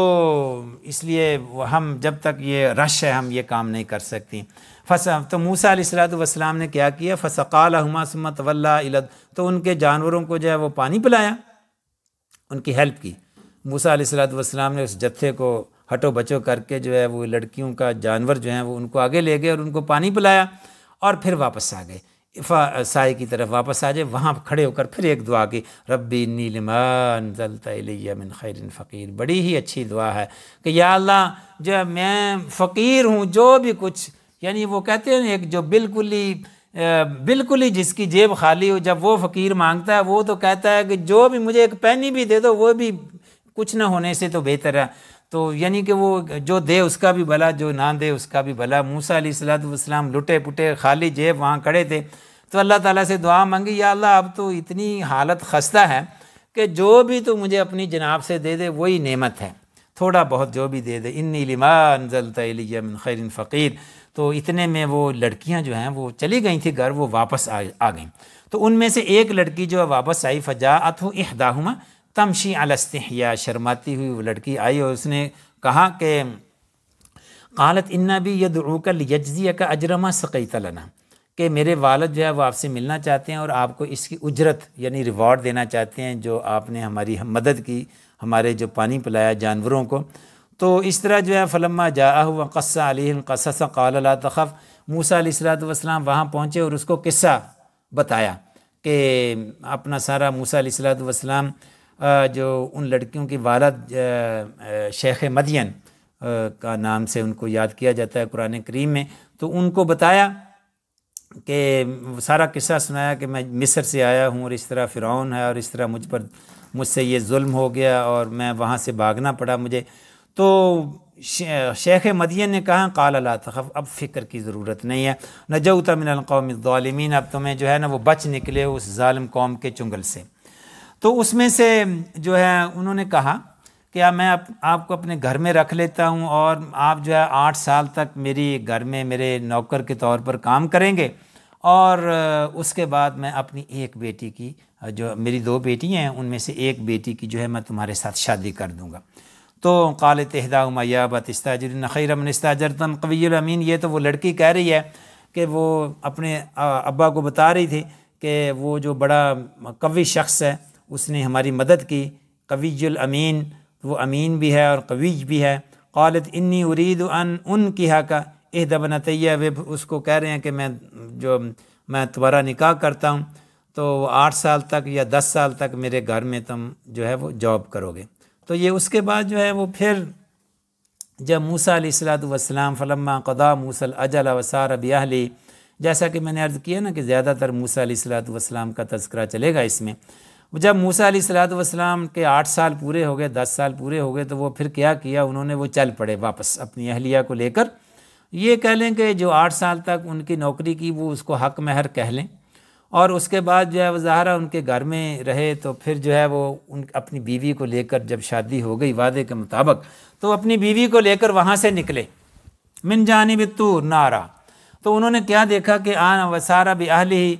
इसलिए हम जब तक ये रश है हम ये काम नहीं कर सकती फस तो मूसा सलाम ने क्या किया फसकाल हमासमत वल्ला इलद तो उनके जानवरों को जो है वो पानी पिलाया उनकी हेल्प की मूसा सलाम ने उस जत्थे को हटो बचो करके जो है वो लड़कियों का जानवर जो है वो उनको आगे ले गए और उनको पानी पिलाया और फिर वापस आ गए साय की तरफ वापस आ जाए वहाँ खड़े होकर फिर एक दुआ की रब्बी नीलमान जलतमिन खैरिन फ़कीर बड़ी ही अच्छी दुआ है कि या अल्लाह जो मैं फ़कीर हूँ जो भी कुछ यानी वो कहते हैं एक जो बिल्कुल ही बिल्कुल ही जिसकी जेब खाली हो जब वो फ़कीर मांगता है वो तो कहता है कि जो भी मुझे एक पैनी भी दे दो वो भी कुछ ना होने से तो बेहतर है तो यानी कि वो जो दे उसका भी भला जो ना दे उसका भी भला मूसा सलाम लुटे पुटे खाली जेब वहाँ खड़े थे तो अल्लाह ताला से दुआ मांगी या अल्लाह अब तो इतनी हालत खस्ता है कि जो भी तो मुझे अपनी जनाब से दे दे वही नेमत है थोड़ा बहुत जो भी दे दे इन्नी लिमान जलतम खैरिन फ़कीर तो इतने में वो लड़कियाँ जो हैं वो चली गई थी घर वो वापस आ आ गई तो उनमें से एक लड़की जो है वापस आई फ़जा अथ इहदाहमा तमशी अलस्तिया शर्माती हुई वो लड़की आई और उसने कहा कि कालत इन्ना भी यद रूकल यज्जिया का अजरमा सकई तलना कि मेरे वालद जो है वो आपसे मिलना चाहते हैं और आपको इसकी उजरत यानी रिवॉर्ड देना चाहते हैं जो आपने हमारी हम मदद की हमारे जो पानी पिलाया जानवरों को तो इस तरह जो है फ़लम्मा जा हुआ कस्सा अलकस काल तखफ़ मूसा सलाम वहाँ पहुँचे और उसको किस्सा बताया कि अपना सारा मूसा सलाम जो उन लड़कियों की वालद शेख मदियन का नाम से उनको याद किया जाता है कुरान करीम में तो उनको बताया कि सारा किस्सा सुनाया कि मैं मिस्र से आया हूँ और इस तरह फ़िरौन है और इस तरह मुझ पर मुझसे ये जुल्म हो गया और मैं वहाँ से भागना पड़ा मुझे तो शेख मदियन ने कहा काल अला तखफ अब फ़िक्र की ज़रूरत नहीं है नजऊता तमिन ालमीन अब तुम्हें जो है ना वो बच निकले उस ालम कौम के चुंगल से तो उसमें से जो है उन्होंने कहा कि आ, मैं आप, आपको अपने घर में रख लेता हूँ और आप जो है आठ साल तक मेरी घर में मेरे नौकर के तौर पर काम करेंगे और उसके बाद मैं अपनी एक बेटी की जो मेरी दो बेटियाँ हैं उनमें से एक बेटी की जो है मैं तुम्हारे साथ शादी कर दूँगा तो काल तहदा उमैया बतस्ताजर नखीर अमनस्ताजर तन कवीमीन ये तो वो लड़की कह रही है कि वो अपने अब्बा को बता रही थी कि वो जो बड़ा कवि शख्स है उसने हमारी मदद की कवीजुल अमीन वो अमीन भी है और कवीज भी है कौलत इन्नी उरीद अन उन की का एह दबनतैया वे उसको कह रहे हैं कि मैं जो मैं तुम्हारा निकाह करता हूँ तो आठ साल तक या दस साल तक मेरे घर में तुम जो है वो जॉब करोगे तो ये उसके बाद जो है वो फिर जब मूसा सलाम फलम्मा कदा मूसल अजल वसार ब्याहली जैसा कि मैंने अर्ज़ किया ना कि ज़्यादातर मूसा सलाम का तस्करा चलेगा इसमें जब मूसा सलाम के आठ साल पूरे हो गए दस साल पूरे हो गए तो वो फिर क्या किया उन्होंने वो चल पड़े वापस अपनी अहलिया को लेकर ये कह लें कि जो आठ साल तक उनकी नौकरी की वो उसको हक महर कह लें और उसके बाद जो है वो ज़ाहरा उनके घर में रहे तो फिर जो है वो उन अपनी बीवी को लेकर जब शादी हो गई वादे के मुताबिक तो अपनी बीवी को लेकर वहाँ से निकले मिन जानी तूर नारा तो उन्होंने क्या देखा कि आना वसारा भी आहली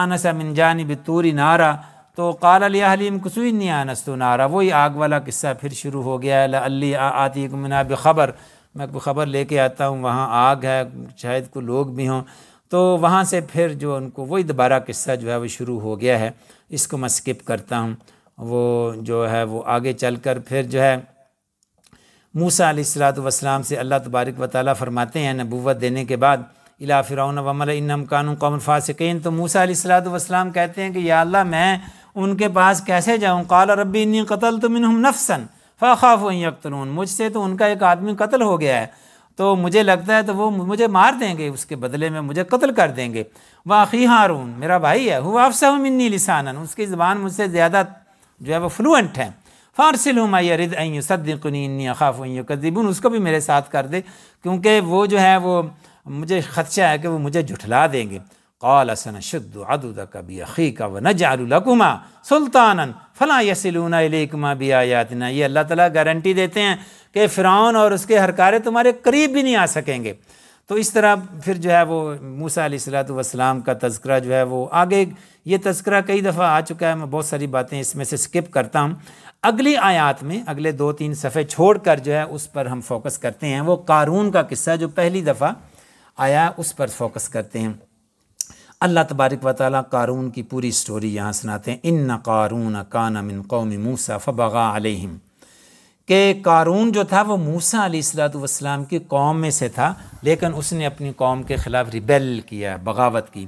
आना सा मिन जानी बितूरी नारा तो कालियाम कसून्नी आनस्तु नारा वही आग वाला किस्सा फिर शुरू हो गया है अल्ली आती मना बेखबर मैं कोई ख़बर लेके आता हूँ वहाँ आग है शायद को लोग भी हों तो वहाँ से फिर जो उनको वही दोबारा किस्सा जो है वो शुरू हो गया है इसको मैं स्किप करता हूँ वो जो है वो आगे चल कर फिर जो है मूसा अलीसलात वसलाम से अल्लाह तबारक वाली फ़रमाते हैं नबूत देने के बाद इला फ़िरौन वमल इनम कानू कौम फ़ासिकीन तो मूसा सलाम कहते हैं कि या अल्लाह मैं उनके पास कैसे जाऊँ कॉल रबी इन्नी कतल तो मिन नफसन फ़ाफ़ यकतलून मुझसे तो उनका एक आदमी कत्ल हो गया है तो मुझे लगता है तो वो मुझे मार देंगे उसके बदले में मुझे कत्ल कर देंगे वाखी हारून मेरा भाई है हुआ अफसा मिन्नी लिसानन उसकी ज़बान मुझसे ज़्यादा जो है वो फ्लुएंट है फ़ारसिल हूँ मैं रिद सदनी अखाफ़ उसको भी मेरे साथ कर दे क्योंकि वो जो है वो मुझे ख़दशा है कि वो मुझे झुठला देंगे कौल सन शुद्ध अदुद कबी अखी का व जारकुमा सुल्तान फ़लाँ यसलूना इलेकुमा भी आयातना ये अल्लाह ताला गारंटी देते हैं कि फ़िरौन और उसके हरकारे तुम्हारे करीब भी नहीं आ सकेंगे तो इस तरह फिर जो है वो मूसा सलाम का तस्करा जो है वो आगे ये तस्करा कई दफ़ा आ चुका है मैं बहुत सारी बातें इसमें से स्किप करता हूँ अगली आयात में अगले दो तीन सफ़े छोड़ कर जो है उस पर हम फोकस करते हैं वो कारून का किस्सा जो पहली दफ़ा आया उस पर फोकस करते हैं अल्लाह तबारक व ताली कारून की पूरी स्टोरी यहाँ सुनाते हैं इन न कारून कान मिन कौम मूसा फ़बगा अलहम के कारून जो था वो मूसा सलाम की कौम में से था लेकिन उसने अपनी कौम के ख़िलाफ़ रिबेल किया बगावत की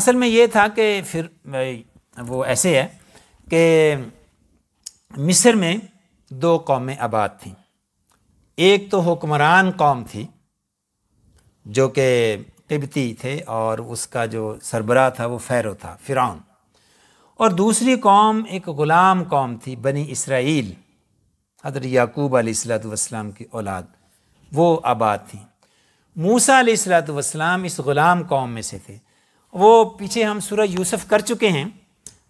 असल में ये था कि फिर वो ऐसे है कि मिस्र में दो कौमें आबाद थीं एक तो हुक्मरान कौम थी जो कि तिब्बती थे और उसका जो सरबरा था वो फ़ैरो था फ़िरौन और दूसरी कौम एक ग़ुलाम कौम थी बनी इसराइल हजरत याकूब अलैहिस्सलाम की औलाद वो आबाद थी मूसा अलैहिस्सलाम इस ग़ुलाम कौम में से थे वो पीछे हम सूर्य यूसुफ़ कर चुके हैं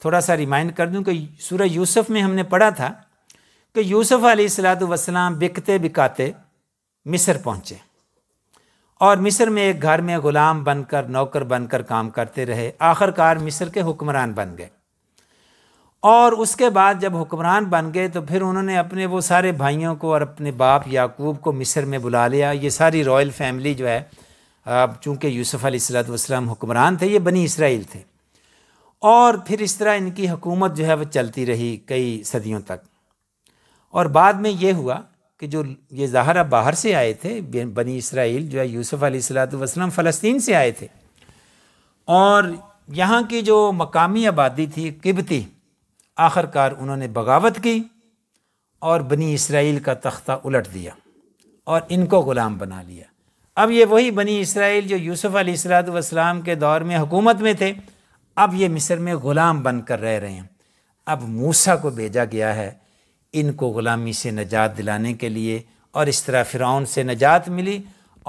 थोड़ा सा रिमाइंड कर दूं कि सूर्य यूसुफ़ में हमने पढ़ा था कि यूसुफ़ अलैहिस्सलाम बिकते बिकाते मिस्र पहुँचे और मिस्र में एक घर में ग़ुलाम बनकर नौकर बनकर काम करते रहे आखिरकार मिस्र के हुक्मरान बन गए और उसके बाद जब हुक्मरान बन गए तो फिर उन्होंने अपने वो सारे भाइयों को और अपने बाप याकूब को मिस्र में बुला लिया ये सारी रॉयल फैमिली जो है चूँकि यूसुफ़ अलीसलाम हुक्मरान थे ये बनी इसराइल थे और फिर इस तरह इनकी हुकूमत जो है वो चलती रही कई सदियों तक और बाद में ये हुआ कि जो ये ज़ाहरा बाहर से आए थे बनी इसराइल जो है यूसुफ़ अलैहिस्सलाम फ़लस्तीन से आए थे और यहाँ की जो मकामी आबादी थी किबती आखिरकार उन्होंने बगावत की और बनी इसराइल का तख्ता उलट दिया और इनको ग़ुलाम बना लिया अब ये वही बनी इसराइल जो यूसुफ़ अलैहिस्सलाम के दौर में हुकूमत में थे अब ये मिस्र में ग़ुलाम बनकर रह रहे हैं अब मूसा को भेजा गया है इनको ग़ुलामी से नजात दिलाने के लिए और इस तरह फ़िरौन से नजात मिली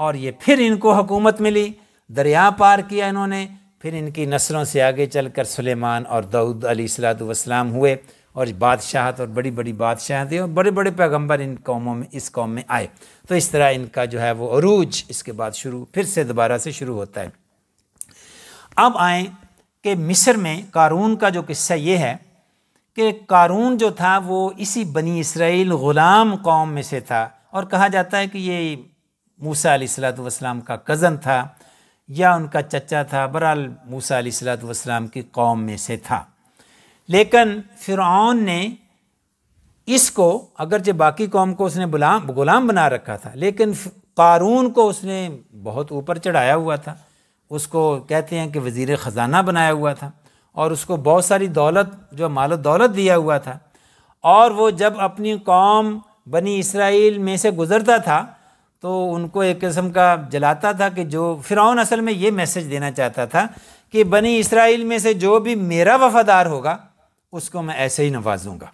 और ये फिर इनको हुकूमत मिली दरिया पार किया इन्होंने फिर इनकी नसरों से आगे चल कर सुलेमान और दाऊद अलीसलाम हुए और बादशाहत और बड़ी बड़ी बादशाहतें और बड़े बड़े पैगंबर इन कौमों में इस कौम में आए तो इस तरह इनका जो है वो अरूज इसके बाद शुरू फिर से दोबारा से शुरू होता है अब आए कि मिस्र में कारून का जो किस्सा ये है कि कारून जो था वो इसी बनी इसराइल ग़ुलाम कौम में से था और कहा जाता है कि ये मूसा सलाम का कज़न था या उनका चचा था बहरहाल मूसा सलाम की कौम में से था लेकिन फ़िरौन ने इसको अगरचे बाकी कौम को उसने गुलाम गुलाम बना रखा था लेकिन कारून को उसने बहुत ऊपर चढ़ाया हुआ था उसको कहते हैं कि वज़ी ख़ज़ाना बनाया हुआ था और उसको बहुत सारी दौलत जो मालो दौलत दिया हुआ था और वो जब अपनी कौम बनी इसराइल में से गुज़रता था तो उनको एक किस्म का जलाता था कि जो फ़िरौन असल में ये मैसेज देना चाहता था कि बनी इसराइल में से जो भी मेरा वफ़ादार होगा उसको मैं ऐसे ही नवाजूँगा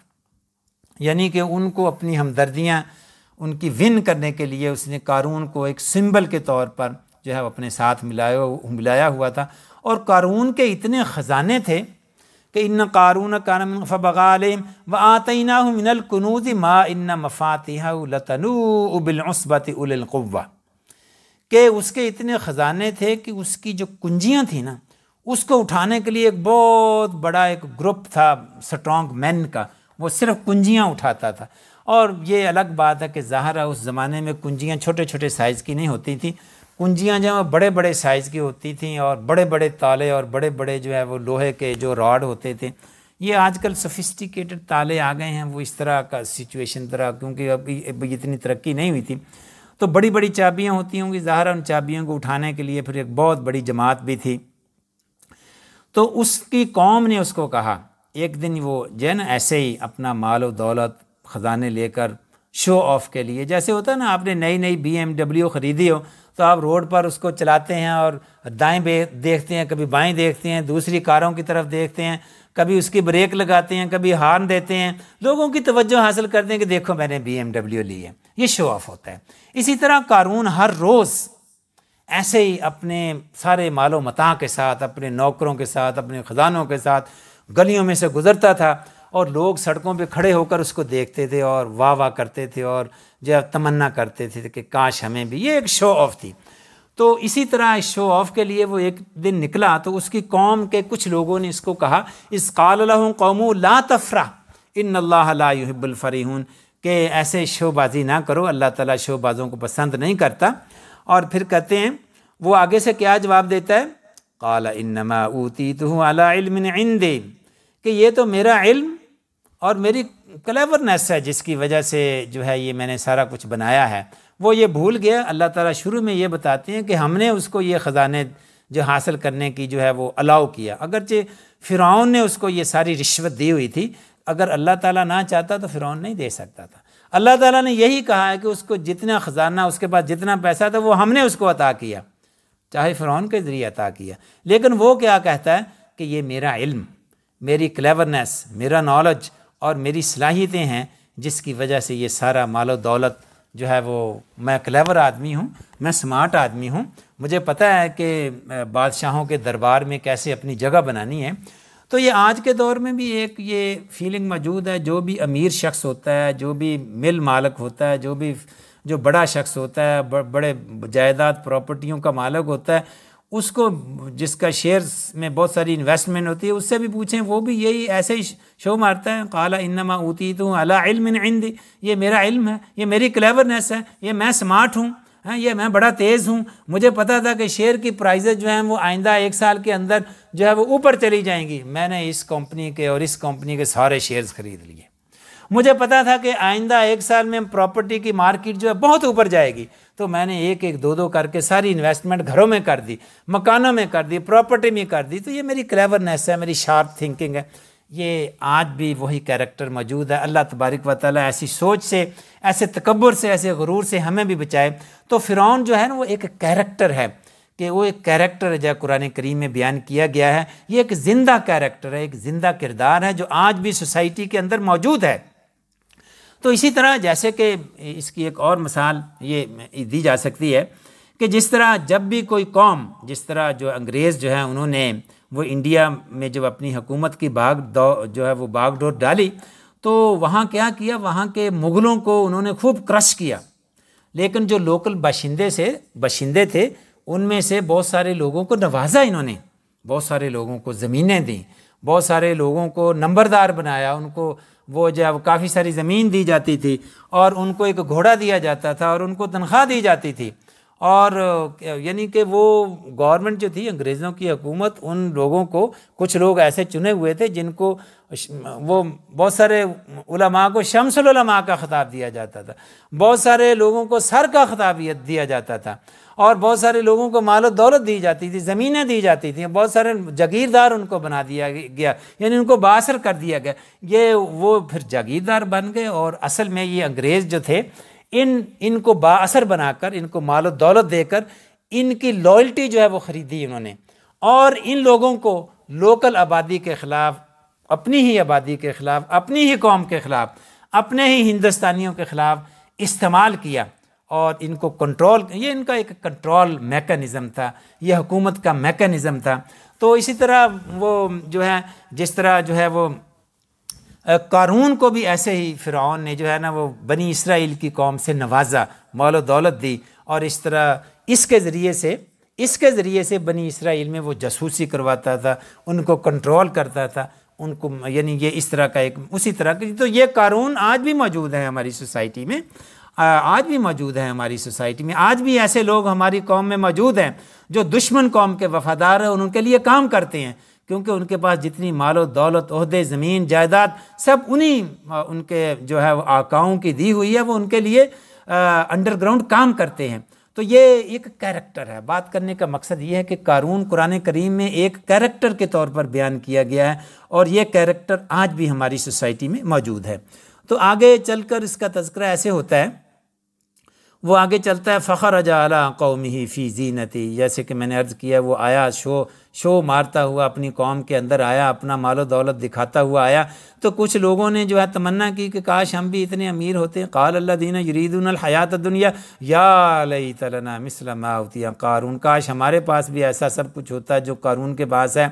यानी कि उनको अपनी हमदर्दियाँ उनकी विन करने के लिए उसने कारून को एक सिंबल के तौर पर जो है अपने साथ मिलाया मिलाया हुआ था और कारून के इतने ख़जाने थे कि इन कारून कानम व आतना मिनलकनूज मा इन मफ़ातहातनूबिलस्बत उलवा के उसके इतने ख़जाने थे कि उसकी जो कुंजियाँ थी ना उसको उठाने के लिए एक बहुत बड़ा एक ग्रुप था स्ट्रॉन्ग मैन का वो सिर्फ कुंजियाँ उठाता था और ये अलग बात है कि ज़ाहरा उस ज़माने में कुंजियाँ छोटे छोटे साइज़ की नहीं होती थी कुंजियाँ जो हैं बड़े बड़े साइज़ की होती थी और बड़े बड़े ताले और बड़े बड़े जो है वो लोहे के जो रॉड होते थे ये आजकल सोफिस्टिकेटेड ताले आ गए हैं वो इस तरह का सिचुएशन तरह क्योंकि अब इतनी तरक्की नहीं हुई थी तो बड़ी बड़ी चाबियाँ होती होंगी ज़ाहिर उन चाबियों को उठाने के लिए फिर एक बहुत बड़ी जमात भी थी तो उसकी कौम ने उसको कहा एक दिन वो जैन ऐसे ही अपना माल और दौलत ख़जाने लेकर शो ऑफ के लिए जैसे होता है ना आपने नई नई बी ख़रीदी हो तो आप रोड पर उसको चलाते हैं और दाएं देखते हैं कभी बाएं देखते हैं दूसरी कारों की तरफ देखते हैं कभी उसकी ब्रेक लगाते हैं कभी हार्न देते हैं लोगों की तवज्जो हासिल करते हैं कि देखो मैंने बी एम डब्ल्यू ली है ये शो ऑफ होता है इसी तरह कारून हर रोज़ ऐसे ही अपने सारे मालो मता के साथ अपने नौकरों के साथ अपने ख़जानों के साथ गलियों में से गुजरता था और लोग सड़कों पे खड़े होकर उसको देखते थे और वाह वाह करते थे और जो तमन्ना करते थे कि काश हमें भी ये एक शो ऑफ थी तो इसी तरह इस शो ऑफ के लिए वो एक दिन निकला तो उसकी कौम के कुछ लोगों ने इसको कहा इस काल कौमू ला तफरा इन अल्लाबुलफ़रीहून के ऐसे शोबाजी ना करो अल्लाह ताला शोबाजों को पसंद नहीं करता और फिर कहते हैं वो आगे से क्या जवाब देता है काला इनमा ऊती तो हूँ अला इल्म इंदे कि ये तो मेरा इल्म और मेरी क्लेवरनेस है जिसकी वजह से जो है ये मैंने सारा कुछ बनाया है वो ये भूल गया अल्लाह ताला शुरू में ये बताते हैं कि हमने उसको ये ख़जाने जो हासिल करने की जो है वो अलाउ किया अगरचे फ़िरौन ने उसको ये सारी रिश्वत दी हुई थी अगर अल्लाह ताला ना चाहता तो फ़िरौन नहीं दे सकता था अल्लाह ताला ने यही कहा है कि उसको जितना ख़जाना उसके पास जितना पैसा था वो हमने उसको अता किया चाहे फ़िरौन के ज़रिए अता किया लेकिन वो क्या कहता है कि ये मेरा इल्म मेरी क्लेवरनेस मेरा नॉलेज और मेरी सलाहियतें हैं जिसकी वजह से ये सारा मालो दौलत जो है वो मैं क्लेवर आदमी हूँ मैं स्मार्ट आदमी हूँ मुझे पता है कि बादशाहों के दरबार में कैसे अपनी जगह बनानी है तो ये आज के दौर में भी एक ये फीलिंग मौजूद है जो भी अमीर शख्स होता है जो भी मिल मालक होता है जो भी जो बड़ा शख्स होता है बड़े जायदाद प्रॉपर्टियों का मालक होता है उसको जिसका शेयर्स में बहुत सारी इन्वेस्टमेंट होती है उससे भी पूछें वो भी यही ऐसे ही शो मारता है काला इन्नमा ऊती तो अला इल्म इंदी ये मेरा इल्म है ये मेरी क्लेवरनेस है ये मैं स्मार्ट हूँ हाँ ये मैं बड़ा तेज़ हूँ मुझे पता था कि शेयर की प्राइजेज जो हैं वो आइंदा एक साल के अंदर जो है वो ऊपर चली जाएंगी मैंने इस कंपनी के और इस कंपनी के सारे शेयर्स ख़रीद लिए मुझे पता था कि आइंदा एक साल में प्रॉपर्टी की मार्केट जो है बहुत ऊपर जाएगी तो मैंने एक एक दो दो करके सारी इन्वेस्टमेंट घरों में कर दी मकानों में कर दी प्रॉपर्टी में कर दी तो ये मेरी क्लेवरनेस है मेरी शार्प थिंकिंग है ये आज भी वही कैरेक्टर मौजूद है अल्लाह तबारक व ताली ऐसी सोच से ऐसे तकबर से ऐसे गुरूर से हमें भी बचाए तो फ़िरौन जो है ना वो एक कैरेक्टर है कि वो एक कैरेक्टर है जो कुरान करीम में बयान किया गया है ये एक ज़िंदा कैरेक्टर है एक ज़िंदा किरदार है जो आज भी सोसाइटी के अंदर मौजूद है तो इसी तरह जैसे कि इसकी एक और मिसाल ये दी जा सकती है कि जिस तरह जब भी कोई कौम जिस तरह जो अंग्रेज़ जो है उन्होंने वो इंडिया में जब अपनी हुकूमत की बाग जो है वो बाग डोर डाली तो वहाँ क्या किया वहाँ के मुग़लों को उन्होंने खूब क्रश किया लेकिन जो लोकल बाशिंदे से बाशिंदे थे उनमें से बहुत सारे लोगों को नवाजा इन्होंने बहुत सारे लोगों को ज़मीनें दी बहुत सारे लोगों को नंबरदार बनाया उनको वो जब काफ़ी सारी ज़मीन दी जाती थी और उनको एक घोड़ा दिया जाता था और उनको तनख्वाह दी जाती थी और यानी कि वो गवर्नमेंट जो थी अंग्रेज़ों की हुकूमत उन लोगों को कुछ लोग ऐसे चुने हुए थे जिनको वो बहुत सारे उलमा को शमसलमा का ख़ताब दिया जाता था बहुत सारे लोगों को सर का खताब दिया जाता था और बहुत सारे लोगों को माल दौलत दी जाती थी ज़मीनें दी जाती थी बहुत सारे जागीरदार उनको बना दिया गया यानी उनको बासर कर दिया गया ये वो फिर जागीरदार बन गए और असल में ये अंग्रेज़ जो थे इन इनको बासर बनाकर इनको माल दौलत देकर इनकी लॉयल्टी जो है वो ख़रीदी इन्होंने और इन लोगों को लोकल आबादी के ख़िलाफ़ अपनी ही आबादी के ख़िलाफ़ अपनी ही कौम के ख़िलाफ़ अपने ही हिंदुस्तानियों के ख़िलाफ़ इस्तेमाल किया और इनको कंट्रोल ये इनका एक कंट्रोल मेकनिज़म था ये हुकूमत का मेकनिज़म था तो इसी तरह वो जो है जिस तरह जो है वो कानून को भी ऐसे ही फ़िरौन ने जो है ना वो बनी इसराइल की कौम से नवाजा माल दौलत दी और इस तरह इसके ज़रिए से इसके ज़रिए से बनी इसराइल में वो जासूसी करवाता था उनको कंट्रोल करता था उनको यानी ये इस तरह का एक उसी तरह का तो ये कानून आज भी मौजूद है हमारी सोसाइटी में आज भी मौजूद हैं हमारी सोसाइटी में आज भी ऐसे लोग हमारी कौम में मौजूद हैं जो दुश्मन कौम के वफादार हैं और उनके लिए काम करते हैं क्योंकि उनके पास जितनी मालो दौलत अहदे ज़मीन जायदाद सब उन्हीं उनके जो है आकाओं की दी हुई है वो उनके लिए अंडरग्राउंड काम करते हैं तो ये एक कैरेक्टर है बात करने का मकसद ये है कि कानून कुरान करीम में एक कैरेक्टर के तौर पर बयान किया गया है और ये कैरेक्टर आज भी हमारी सोसाइटी में मौजूद है तो आगे चलकर इसका तस्करा ऐसे होता है वो आगे चलता है फ़खर अजाला कौम ही फ़ी जीनती जैसे कि मैंने अर्ज़ किया वो आया शो शो मारता हुआ अपनी कौम के अंदर आया अपना मालो दौलत दिखाता हुआ आया तो कुछ लोगों ने जो है तमन्ना की कि काश हम भी इतने अमीर होते हैं काल अल्ला दीन यरीदन हयात दुनिया या लई तलना मिसलमा होती क़ारून काश हमारे पास भी ऐसा सब कुछ होता है जो कारून के पास है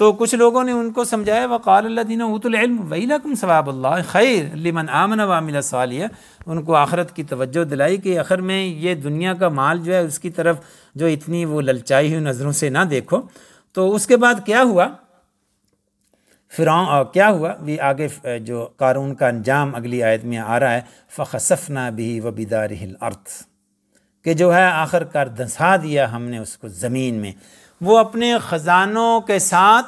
तो कुछ लोगों ने उनको समझाया वक़ालदीन उतम वहीकम सवाब खैर लिमन आमन वामिल सालिया उनको आखरत की तवज्जो दिलाई कि आखिर में ये दुनिया का माल जो है उसकी तरफ जो इतनी वो ललचाई हुई नज़रों से ना देखो तो उसके बाद क्या हुआ फिर क्या हुआ भी आगे जो कारून का अंजाम अगली आयत में आ रहा है फ़खसफना भी व हिल अर्थ के जो है आखिरकार धंसा दिया हमने उसको ज़मीन में वो अपने ख़जानों के साथ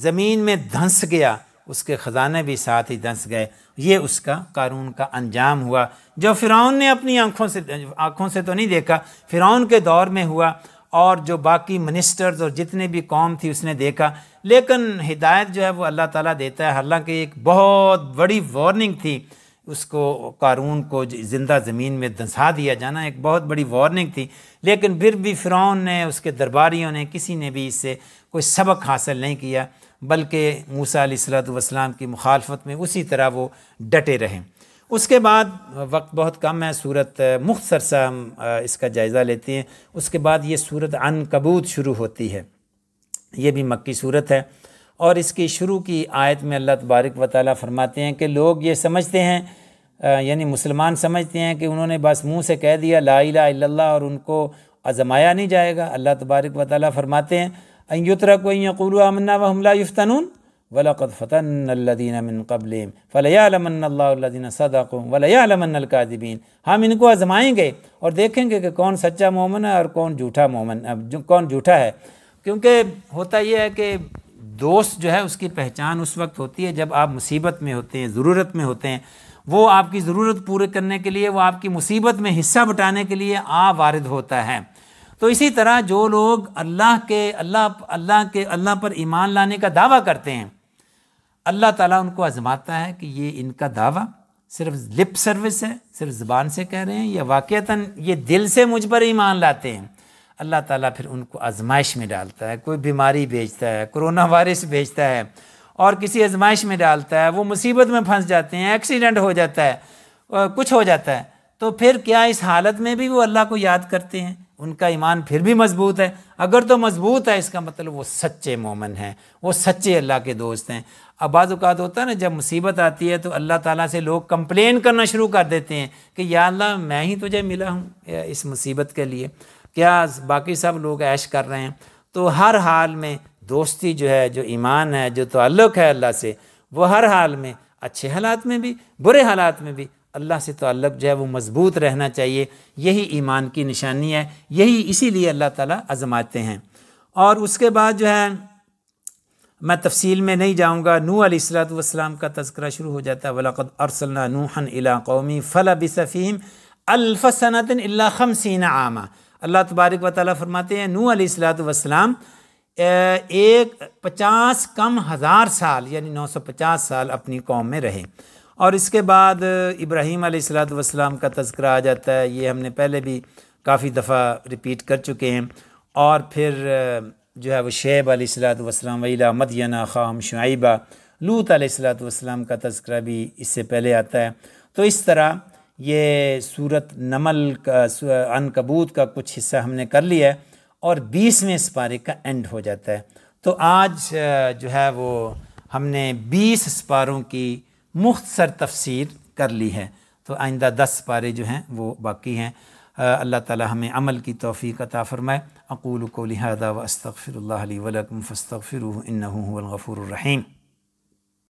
ज़मीन में धंस गया उसके ख़जाने भी साथ ही धंस गए ये उसका कानून का अंजाम हुआ जो फ़िरौन ने अपनी आँखों से आँखों से तो नहीं देखा फ़िरौन के दौर में हुआ और जो बाकी मिनिस्टर्स और जितने भी कौम थी उसने देखा लेकिन हिदायत जो है वो अल्लाह ताला देता है हालांकि एक बहुत बड़ी वार्निंग थी उसको कारून को ज़िंदा ज़मीन में दंसा दिया जाना एक बहुत बड़ी वार्निंग थी लेकिन फिर भी फ़िरौन ने उसके दरबारियों ने किसी ने भी इससे कोई सबक हासिल नहीं किया बल्कि मूसा सलाम की मुखालफत में उसी तरह वो डटे रहे उसके बाद वक्त बहुत कम है सूरत मुख्तर सा हम इसका जायज़ा लेते हैं उसके बाद ये सूरत अनकबूत शुरू होती है ये भी मक्की सूरत है और इसकी शुरू की आयत में अल्लाह तबारक व फरमाते हैं कि लोग ये समझते हैं यानी मुसलमान समझते हैं कि उन्होंने बस मुंह से कह दिया ला इला और उनको आजमाया नहीं जाएगा अल्लाह तबारक व ताल फरमाते हैं अयुतरा कोई यकूल अमन्ना वमला हमला युफ्तनून वलक़द फ़तन मिन कबलम फ़लयालमल्लादीन सदाक़ुम वलयालमनकादिबीन हम इनको आजमाएंगे और देखेंगे कि कौन सच्चा मोमन है और कौन झूठा मोमन कौन झूठा है क्योंकि होता यह है कि दोस्त जो है उसकी पहचान उस वक्त होती है जब आप मुसीबत में होते हैं ज़रूरत में होते हैं वो आपकी ज़रूरत पूरे करने के लिए वो आपकी मुसीबत में हिस्सा बटाने के लिए आ वारद होता है तो इसी तरह जो लोग अल्लाह के अल्लाह अल्लाह के अल्लाह पर ईमान लाने का दावा करते हैं अल्लाह ताला उनको आजमाता है कि ये इनका दावा सिर्फ लिप सर्विस है सिर्फ ज़बान से कह रहे हैं या वाक़ता ये दिल से मुझ पर ईमान लाते हैं अल्लाह ताला फिर उनको आजमाइश में डालता है कोई बीमारी भेजता है कोरोना वायरस भेजता है और किसी आजमाइश में डालता है वो मुसीबत में फंस जाते हैं एक्सीडेंट हो जाता है कुछ हो जाता है तो फिर क्या इस हालत में भी वो अल्लाह को याद करते हैं उनका ईमान फिर भी मजबूत है अगर तो मजबूत है इसका मतलब वो सच्चे मोमन हैं वो सच्चे अल्लाह के दोस्त हैं अब बाज़ात होता है ना जब मुसीबत आती है तो अल्लाह ताला से लोग कंप्लेन करना शुरू कर देते हैं कि या अल्लाह मैं ही तुझे मिला हूँ इस मुसीबत के लिए क्या बाकी सब लोग ऐश कर रहे हैं तो हर हाल में दोस्ती जो है जो ईमान है जो तल्लक है अल्लाह से वो हर हाल में अच्छे हालात में भी बुरे हालात में भी अल्लाह से तल्लक़ जो है वो मज़बूत रहना चाहिए यही ईमान की निशानी है यही इसीलिए अल्लाह ताला आज़माते हैं और उसके बाद जो है मैं तफसील में नहीं जाऊँगा नू अलसलाम का तस्करा शुरू हो जाता है वलक़द अरसल नूहन इला कौमी फ़ला बसफ़ीम अल्फ़सनतिन खमसिन आमा अल्लाह तबारक व ताली फरमाते हैं नू अलैहिस्सलाम एक पचास कम हज़ार साल यानी नौ सौ पचास साल अपनी कौम में रहे और इसके बाद इब्राहीम अलैहिस्सलाम का तस्करा आ जाता है ये हमने पहले भी काफ़ी दफ़ा रिपीट कर चुके हैं और फिर जो है वो शेब अलैहिस्सलाम वीला मदीना ख़ाम शुआबा लूत अलैहिस्सलाम का तस्करा भी इससे पहले आता है तो इस तरह ये सूरत नमल का अनकबूत का कुछ हिस्सा हमने कर लिया है और बीसवें सपारे का एंड हो जाता है तो आज जो है वो हमने बीस सपारों की मुख्तर तफसीर कर ली है तो आइंदा दस सपारे जो हैं वो बाकी हैं अल्लाह ताला हमें अमल की तोफ़ी अता फ़रमाए अकूल को लिहाजा वस्तफ़िर वलकम फ़स्तफ़िर इन